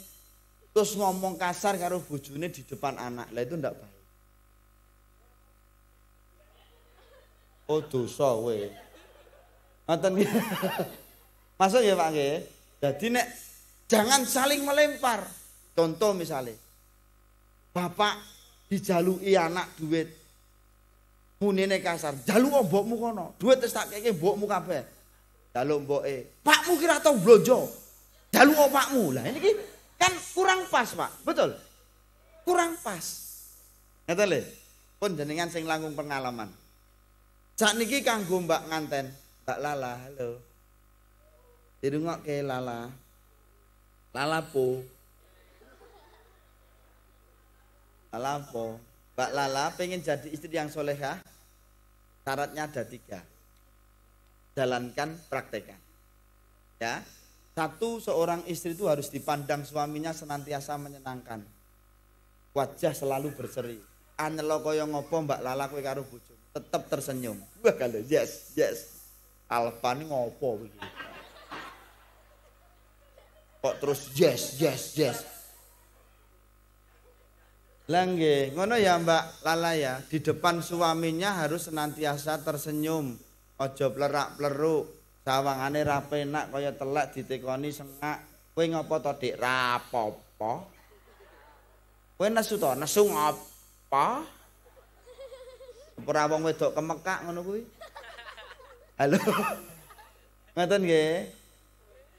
terus ngomong kasar karo bojone di depan anak. Lah itu ndak baik. Oh dosa kowe. Ngoten nggih. Masuk ya Pak nggih. Dadi nek jangan saling melempar. Contoh misalnya Bapak Dijaluhi anak duit. Munine kasar, jalu mbokmu kono. Duit wis tak kene mbokmu kabeh. Jalu mboke. Pakmu kira tau blonjo. Jalu opakmu. Lah ini kan kurang pas, Pak. Betul. Kurang pas. Ngerti lho. Pun jenengan sing langkung pengalaman. Cak niki kanggo Mbak nganten, Mbak Lala, halo. ke Lala. Lala Lala Lalapo. Mbak Lala pengen jadi istri yang solehah. Syaratnya ada tiga. Jalankan, praktekan. Ya, satu seorang istri itu harus dipandang suaminya senantiasa menyenangkan. Wajah selalu berseri. Anyelo kaya ngopo Mbak Lala kue karo bojomu tetap tersenyum. Gue kalau yes, yes. Alfa ini ngopo Kok terus yes, yes, yes. Langge, ngono ya Mbak Lala ya, di depan suaminya harus senantiasa tersenyum. Ojo plerak-pleruk, sawangane rapi penak kaya telak ditekoni sengak. Kue ngopo to, Dik? Kue apa nesu to, nesu ngopo? Ora wong wedok kemekak ngono kuwi. Halo. Ngoten nggih.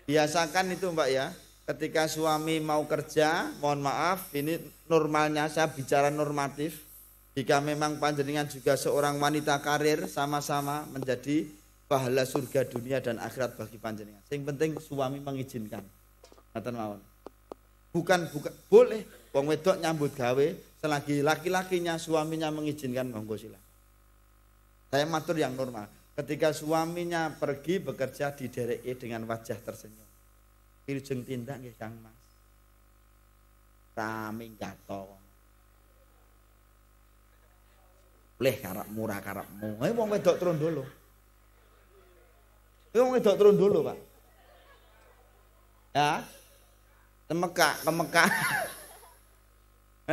Biasakan itu Mbak ya. Ketika suami mau kerja, mohon maaf, ini normalnya saya bicara normatif. Jika memang panjenengan juga seorang wanita karir sama-sama menjadi pahala surga dunia dan akhirat bagi panjenengan. Yang penting suami mengizinkan. Ngaten mawon. Bukan bukan boleh wong wedok nyambut gawe selagi laki-lakinya suaminya mengizinkan monggo silakan. Saya matur yang normal. Ketika suaminya pergi bekerja di DRI e dengan wajah tersenyum. Pirjeng tindak nggih Kang Mas. Rami gato. Leh karap murah karapmu. Eh wong wedok turun dulu. Eh wong wedok turun dulu, Pak. Ya. Temeka, kemeka.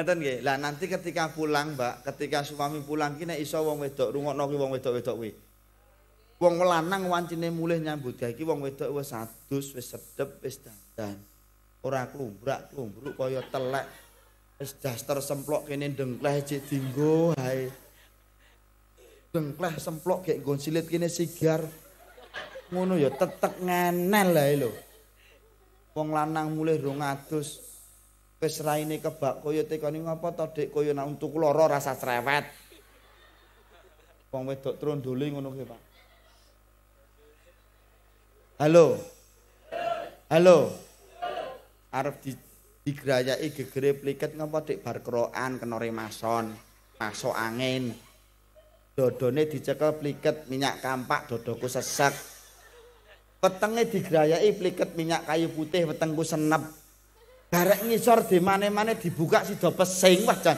nggih. Lah nanti ketika pulang, Mbak, ketika suami pulang ki nek iso wong wedok rungokno ki wong wedok-wedok kuwi. Wong lanang wancine mulih nyambut gawe ki wong wedok wis adus, wis sedep, wis dandan. Ora klumbrak, klumbruk kaya telek. Wis daster semplok kene dengkleh cek dinggo hae. Dengkleh semplok gek nggon silit kene sigar. Ngono ya tetek nganel hae lho. Wong lanang mulih rung adus, Wis raine kebak kaya tekani ngapa to Dik kaya nak untuk lara rasa cerewet. Wong wedok trondole ngono ki Pak. Halo. Halo. Arep di digrayaki gegere pliket ngapa Dik bar kroan kena remason. Masuk angin. Dodone dicekel pliket minyak kampak dodoku sesek. Petenge digrayaki pliket minyak kayu putih wetengku senep. Barek ngisor dimane-mane dibuka si do pesing wajan.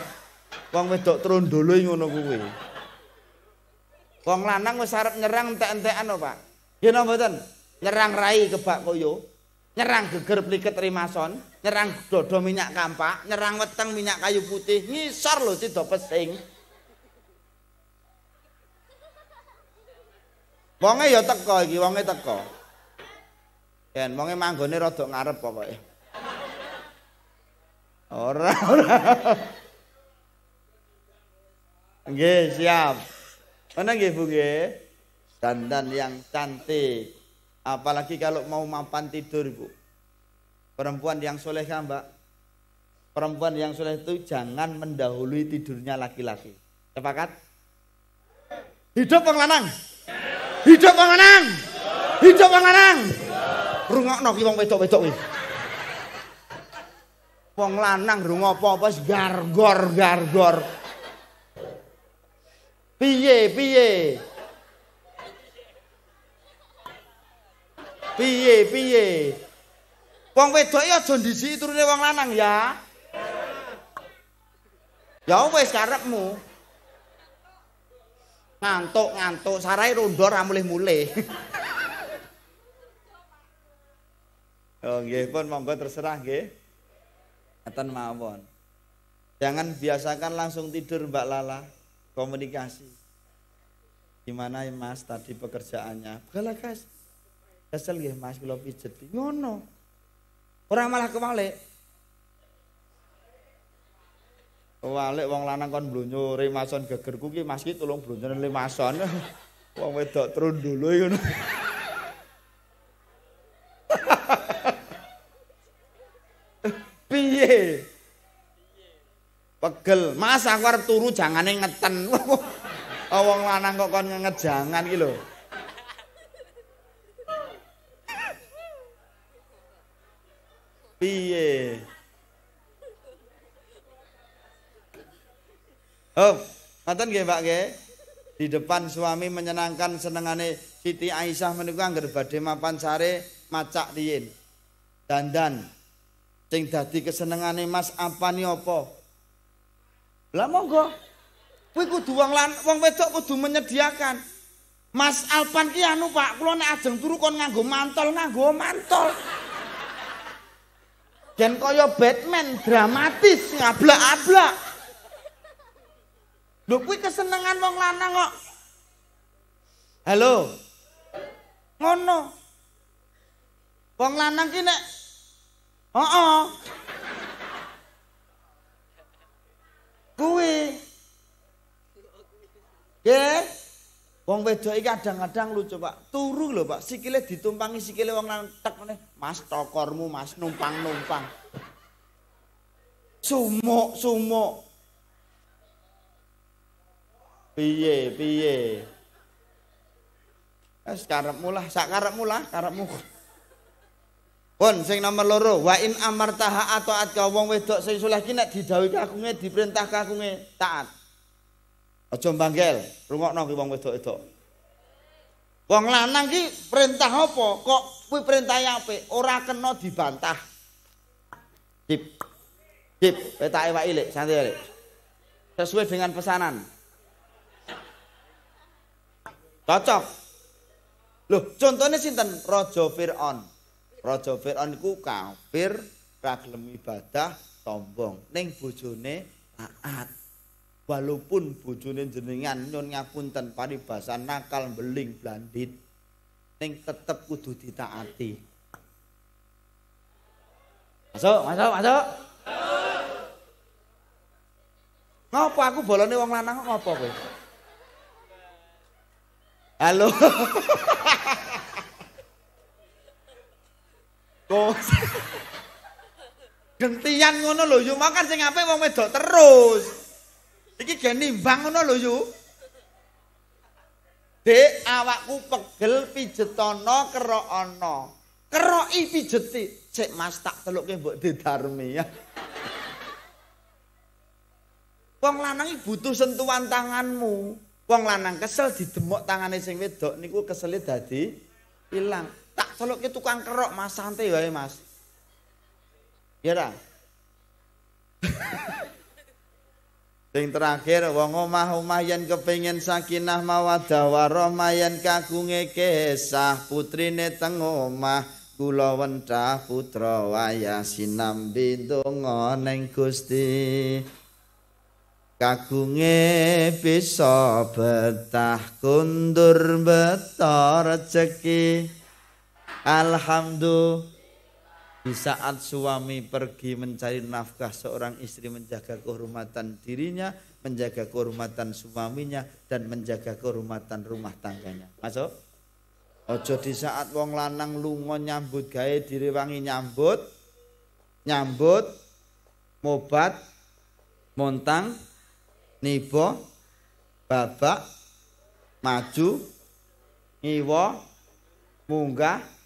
Wang wedok turun dulu ngono kuwi. Wang lanang wis arep nyerang entek-entek anu, Pak. Yen napa Nyerang rai kebak koyo. Nyerang geger pliket rimason, nyerang dodo minyak kampak, nyerang weteng minyak kayu putih, ngisor lho si do pesing. Wonge ya teko iki, wonge teko. Yen wonge manggone rada ngarep pokoke. Orang-orang, Nggih, siap. Mana nggih Bu nggih? Dandan yang cantik. Apalagi kalau mau mapan tidur, Bu. Perempuan yang soleh kan, Mbak? Perempuan yang soleh itu jangan mendahului tidurnya laki-laki. Sepakat? Hidup wong lanang. Hidup wong lanang. Hidup wong lanang. Rungokno ki wong wedok-wedok kuwi. Wong lanang rung apa-apa gargor gargor. Piye piye? Piye piye? Wong wedok ya aja ndisiki turune wong lanang ya. Ya wis karepmu. Ngantuk-ngantuk sarai rondo ra mulih-mulih. Oh nggih pun monggo terserah nggih. Ngeten mawon. Jangan biasakan langsung tidur Mbak Lala. Komunikasi. Gimana ya Mas tadi pekerjaannya? Gala guys. Kesel ya Mas kalau pijet. Ngono. Ora malah kewalik. Kembali wong lanang kon blonyore mason gegerku ki Mas ki tolong belum le mason. Wong wedok dulu ngono. piye? Pegel. Mas aku arep turu jangane ngeten. Oh, wong lanang kok kon ngejangan iki lho. Piye? Oh, ngeten nggih Pak nggih. Di depan suami menyenangkan senengane Siti Aisyah menika angger badhe mapan sare macak riyin. Dandan sing dadi kesenengane Mas apa ni apa? Lah monggo. Kuwi kudu wong lan wong wedok kudu menyediakan. Mas Alpan ki Pak, kula nek ajeng turu kon nganggo mantol, nganggo mantol. Dan kaya Batman dramatis ngablak-ablak. Lho kuwi kesenengan wong lanang kok. Halo. Ngono. Wong lanang ki nek Oh, oh. Kuwi. Ya. Wong wedok iki kadang-kadang lucu, Pak. Turu lho, Pak. Sikile ditumpangi sikile wong lanang tek meneh. Mas tokormu, Mas numpang-numpang. Sumuk, sumuk. Piye, piye. Eh, sakarepmu lah, sakarepmu lah, karepmu. Lah, karepmu. Pun sing nomor loro, wa in amartaha ataat ka wong wedok sing sulah ki nek didhawuhi diperintah kakunge taat. Aja mbanggel, rungokno ki wong wedok itu. Wong lanang ki perintah apa? Kok kuwi perintah ape Ora kena dibantah. Dip. Dip, petake wae lek, santai Sesuai dengan pesanan. Cocok. Loh, contohnya sinten Raja Firaun. Raja Fir'aun iku kafir, ra ibadah, sombong. Ning bojone taat. Walaupun bojone jenengan nyun ngapunten paribasa nakal beling blandit, ning tetep kudu ditaati. Masuk, masuk, masuk. Ngopo aku bolone wong lanang ngopo kowe? Halo. Gentian ngono lho yu, makan sing apik wong wedok terus. Iki gen nimbang ngono lho yu, Dek awakku pegel pijetono kerok ana. Keroki pijeti. Cek Mas tak telukke mbok didarmi ya. Wong lanang butuh sentuhan tanganmu. Wong lanang kesel didemok tangane sing wedok niku kesele dadi ilang. tak celuk tukang kerok mas santai wae mas Iya dah Sing terakhir wong omah omah yen kepengin sakinah mawadah warahmah kagunge kesah putrine teng omah kula putra waya sinambi donga ning Gusti kagunge bisa betah kundur beta rejeki Alhamdulillah. Di saat suami pergi mencari nafkah, seorang istri menjaga kehormatan dirinya, menjaga kehormatan suaminya, dan menjaga kehormatan rumah tangganya. Masuk? Ojo di saat wong lanang lungo nyambut diri direwangi nyambut, nyambut, mobat, montang, nibo, babak, maju, ngiwo, munggah,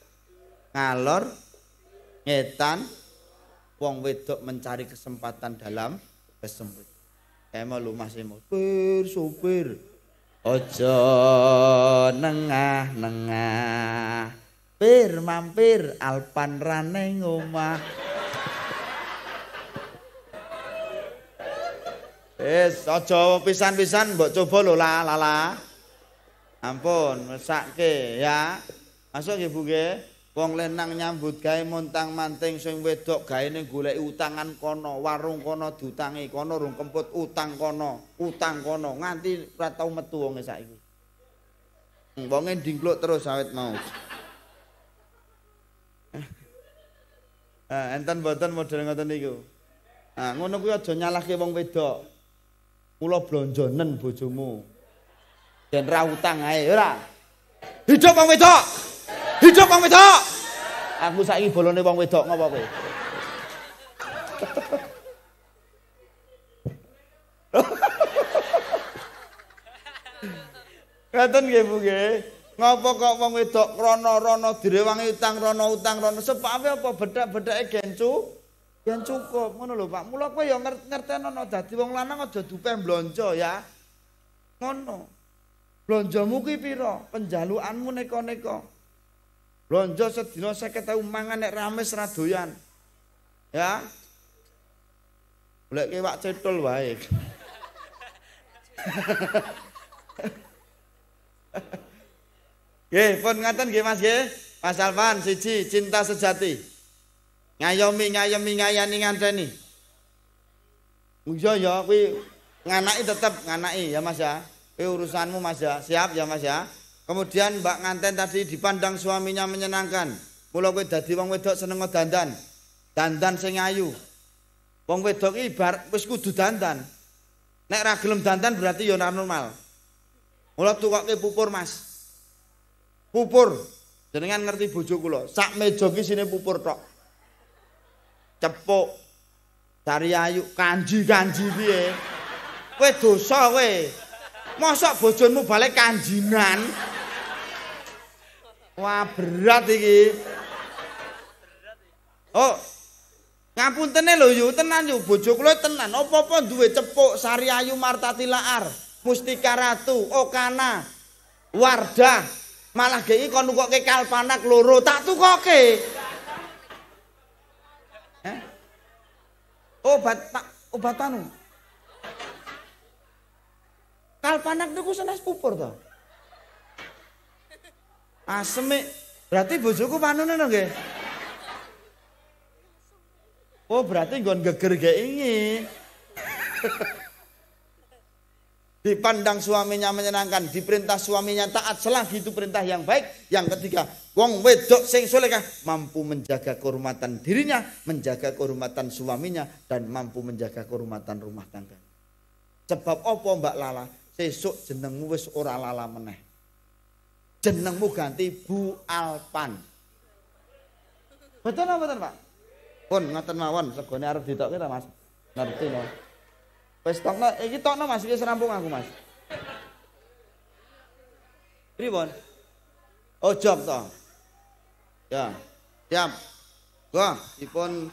ngalor ngetan wong wedok mencari kesempatan dalam kesempit emang lu masih mobil supir ojo nengah nengah pir mampir alpan raneng ngomah Wis aja pisan-pisan mbok coba lho la la la. Ampun mesake ya. Masuk nggih Bu nggih. Wong lenang nyambut gawe montang manting sing wedok gawe ning goleki utangan kono, warung kono diutangi kono, rung kemput utang kono, utang kono nganti ora tau metu wong saiki. Wong ndingkluk terus awet mau. Ah, enten mboten model ngoten niku. Ah, ngono kuwi aja nyalahke wong wedok. Kula blonjonen bojomu. Den ra utang ae, ora. Hidup wong wedok. Hidup wong wedok. Aku saiki bolone wong wedok ngopo kowe? Ngaten nggih Bu nggih. Ngopo kok wong wedok rono. rana direwangi utang rana utang rana sepake apa bedak-bedake gencu? Yang cukup, ngono lho Pak. Mula kowe ya ngerteni ana dadi wong lanang aja dupe blonjo ya. Ngono. Blonjomu kuwi pira? Penjaluanmu neka-neka. Neko. Lonjo sedino saya ewu mangan nek rame seradoyan. Ya. Golek kewak cethul baik. Nggih, pun ngaten nggih Mas nggih. Mas Alvan siji cinta sejati. Ngayomi ngayomi ngayani nganteni. Iya ya kuwi nganaki tetep nganaki ya Mas ya. Kuwi urusanmu Mas ya. Siap ya Mas ya. Kemudian Mbak Nganten tadi dipandang suaminya menyenangkan. Mula kowe dadi wong wedok seneng dandan. Dandan sing ayu. Wong wedok ibar wis kudu dandan. Nek ra gelem dandan berarti yo normal. Mula tukoke pupur, Mas. Pupur. Jenengan ngerti bojo kula, sak meja ki sine pupur tok. Cepuk. Dari ayu kanji-kanji piye? Kowe dosa kowe. Mosok bojonmu balik kanjinan? Wah, berat iki. Oh. Ngapuntene lho yu tenan yu bojo kula tenan. Apa-apa duwe cepuk Sariayu Ayu Marta Mustika Ratu, Okana, Wardah. Malah geki kon nukoke kalpanak loro tak tukoke. Eh? Obat tak obat Kalpanak niku sanes pupur to. Aseme berarti bojoku panunan to nggih. Oh berarti nggon geger gak ini. Dipandang suaminya menyenangkan, diperintah suaminya taat selagi itu perintah yang baik. Yang ketiga, wong wedok sing solehah mampu menjaga kehormatan dirinya, menjaga kehormatan suaminya, dan mampu menjaga kehormatan rumah tangga. Sebab opo mbak Lala, sesuk jenengmu wis ora lala meneh. Jenengmu ganti Bu Alpan. Betul apa betul, Pak? Pun ngaten mawon, segone arep ditokke ta, Mas? Ngerti no. Wis tokno, iki tokno Mas, iki serampung aku, Mas. Pripun? Oh, jam to. Ya. Siap. Wah, dipun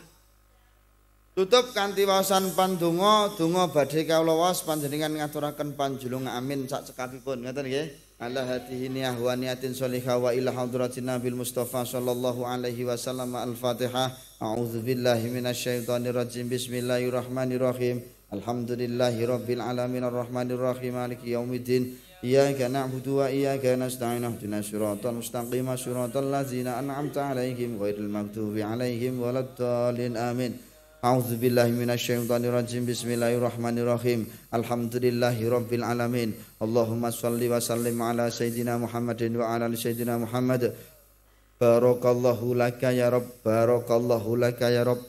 Tutup kanti wasan pandungo, dungo badai kawula waos panjenengan ngaturakan panjulung amin sak sekali pun nggih. Ala Allah hati ini ahwaniatin solihah wa ilah hadratin Nabil Mustafa sallallahu alaihi wasallam al-Fatihah. A'udzu billahi minasyaitonir rajim. Bismillahirrahmanirrahim. Alhamdulillahi rabbil alamin arrahmanir rahim yaumidin. Iya Iyyaka na'budu wa iyyaka nasta'in. Ihdinas suratan mustaqim, suratan lazina an'amta alaihim ghairil maktubi alaihim waladdallin. Amin. A'udzu billahi minasyaitonir rajim. Bismillahirrahmanirrahim. Alhamdulillahi rabbil alamin. Allahumma shalli wa sallim ala sayidina Muhammadin wa ala ali sayidina Muhammad. Barakallahu laka ya rabb. Barakallahu laka ya rabb.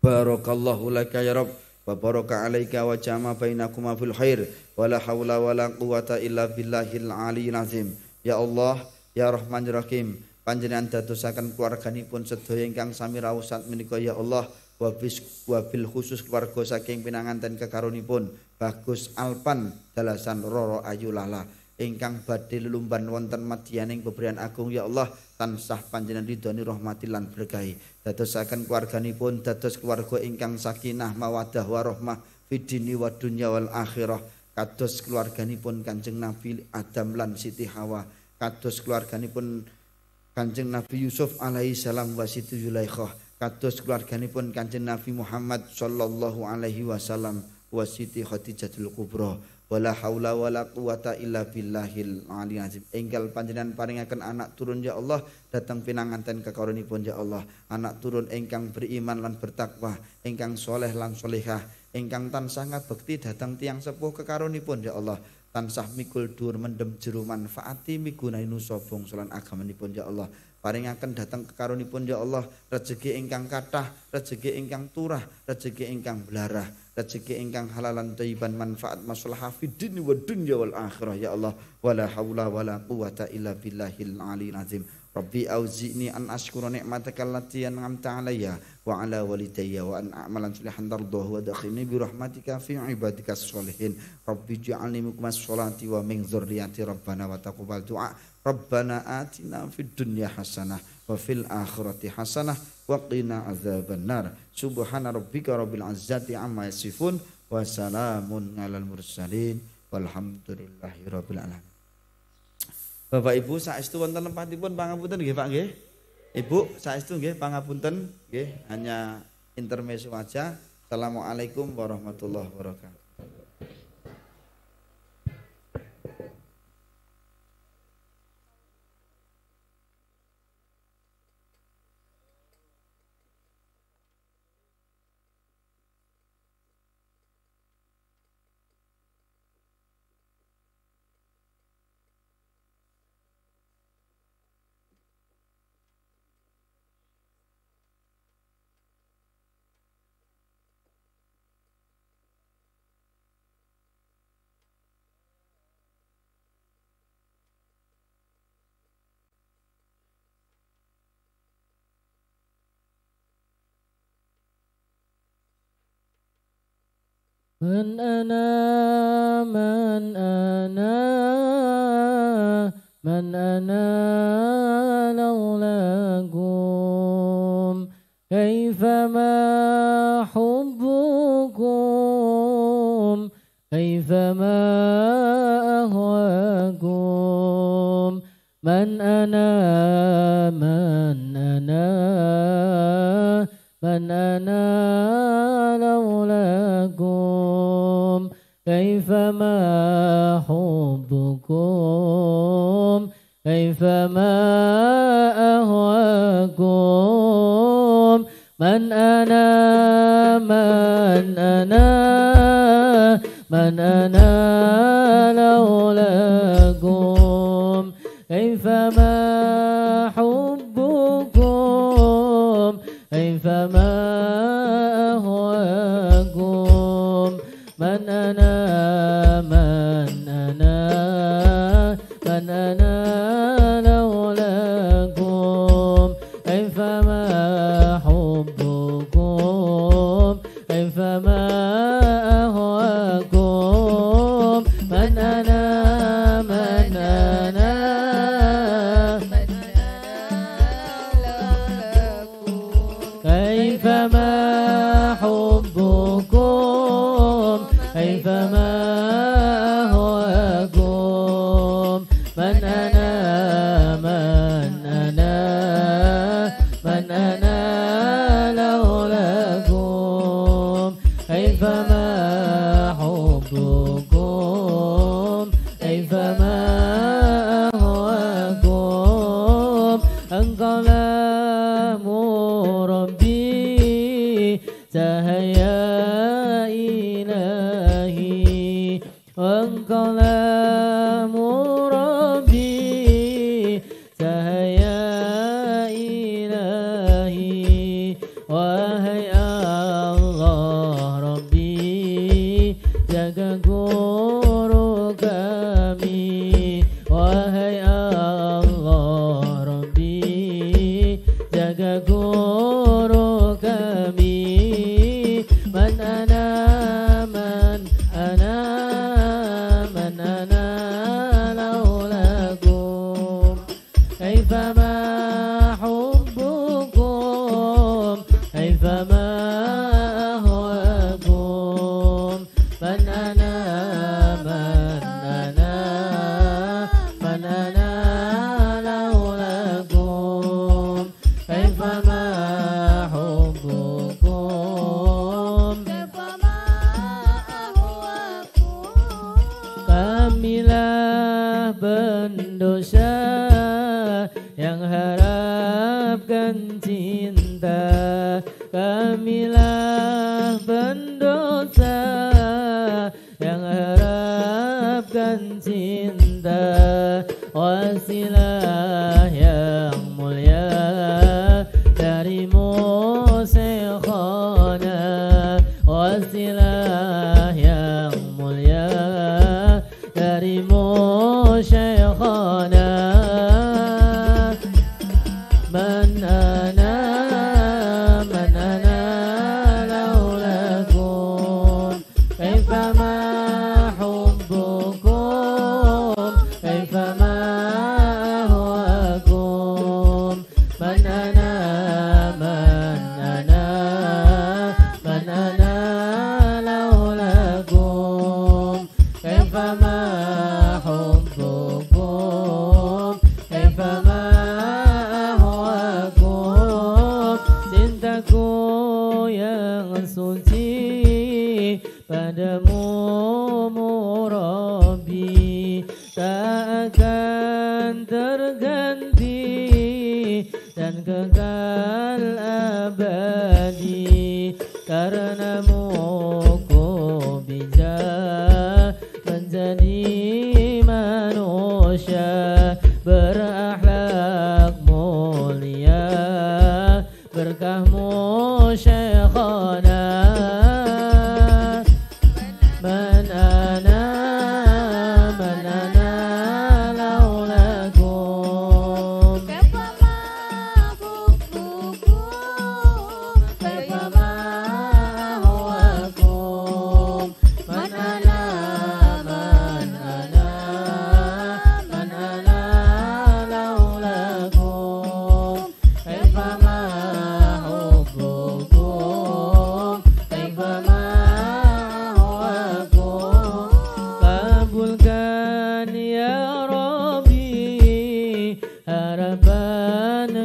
Barakallahu laka ya rabb. Wa baraka alaika wa jama bainakuma fil khair. Wa la wa la quwata illa billahil azim. Ya Allah, ya Rahmanir Rahim. Panjenengan dadosaken keluarganipun sedaya ingkang sami raosat menika ya Allah. wabis wabil khusus keluarga saking pinanganten kekarunipun, bagus alpan dalasan roro ayu lala ingkang badhe lelumban wonten madyaning pemberian agung ya Allah tansah panjenengan ridhoni rahmati lan berkahi dadosaken keluarganipun dados keluarga ingkang sakinah mawadah warahmah fidini wa dunya wal akhirah kados keluarganipun kanjeng nabi Adam lan Siti Hawa kados keluarganipun kanjeng nabi Yusuf alaihi salam wa Siti Zulaikha kados keluarganipun Kanjeng Nabi Muhammad sallallahu alaihi wasallam wa Siti Khadijatul Kubra wala haula wala quwata illa billahil aliyil azim enggal panjenengan paringaken anak turun ya Allah datang pinanganten kekaronipun ya Allah anak turun engkang beriman lan bertakwa engkang soleh lan solehah ingkang tansah ngabekti datang tiang sepuh kekaronipun ya Allah tansah mikul dur mendem jero manfaati migunani nusobong solan agamanipun ya Allah datang ke kekarunipun ya Allah rezeki ingkang kathah rezeki ingkang turah rezeki ingkang belarah rezeki ingkang halalan taiban manfaat maslahah fid wa dunya wal akhirah ya Allah wala haula wala quwata illa billahil aliyil azim Rabbi auzi'ni an ashkura ni'mataka allati an'amta alayya wa ala walidayya wa an a'malan salihan tardahu wa dakhilni bi rahmatika fi ibadika salihin. Rabbi ij'alni muqimas sholati wa min dzurriyyati rabbana wa taqabbal du'a. Rabbana atina fid dunya hasanah wa fil akhirati hasanah wa qina azaban nar. Subhana rabbika rabbil izzati amma yasifun wa salamun alal mursalin walhamdulillahi rabbil alamin. Bapak Ibu saestu wonten lempatipun pangapunten nggih Pak nggih. Ibu saestu nggih pangapunten nggih hanya intermezzo aja. Assalamualaikum warahmatullahi wabarakatuh. من أنا من أنا من أنا لولاكم كيفما حبكم كيفما أهواكم من أنا من أنا من أنا لولاكم كيفما حبكم كيفما أهواكم من أنا من أنا من أنا لولاكم كيفما حبكم كيفما Alhamdulillah pendosa yang harapkan cinta Kamilah pendosa yang harapkan cinta Wasilah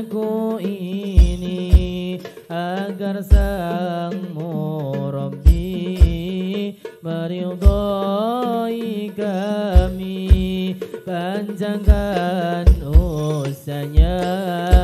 ku ini agar sang murabbi meridai kami panjangkan usahanya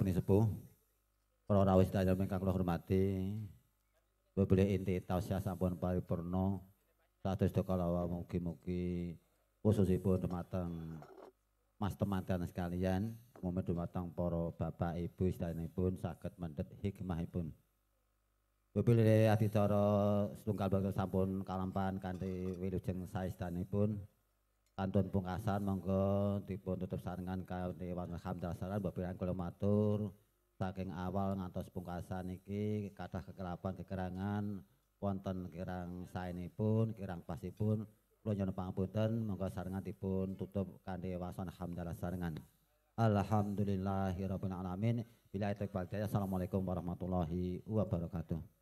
peni sepuh. Para rawis dalem ingkang kula hormati. Bebele inti tausia sampun paripurna. Sados dakala wa mugi-mugi khususipun dumateng Mas teman-teman sekalian, momen para bapak ibu sedayanipun saged mendhet hikmahipun. Bebele adicara setunggal bakal sampun kalampahan kanthi wilujeng saestanipun. Pantun pungkasan monggo dipun tutup kau kanthi wonten hamdasaran bebiran kula matur saking awal ngantos pungkasan iki kata kekerapan kekerangan wonten kirang pun kirang pun kula nyono pangapunten monggo sarangan dipun tutup kanthi wason hamdalah sarangan Alhamdulillahirabbil alamin bila itu Assalamualaikum warahmatullahi wabarakatuh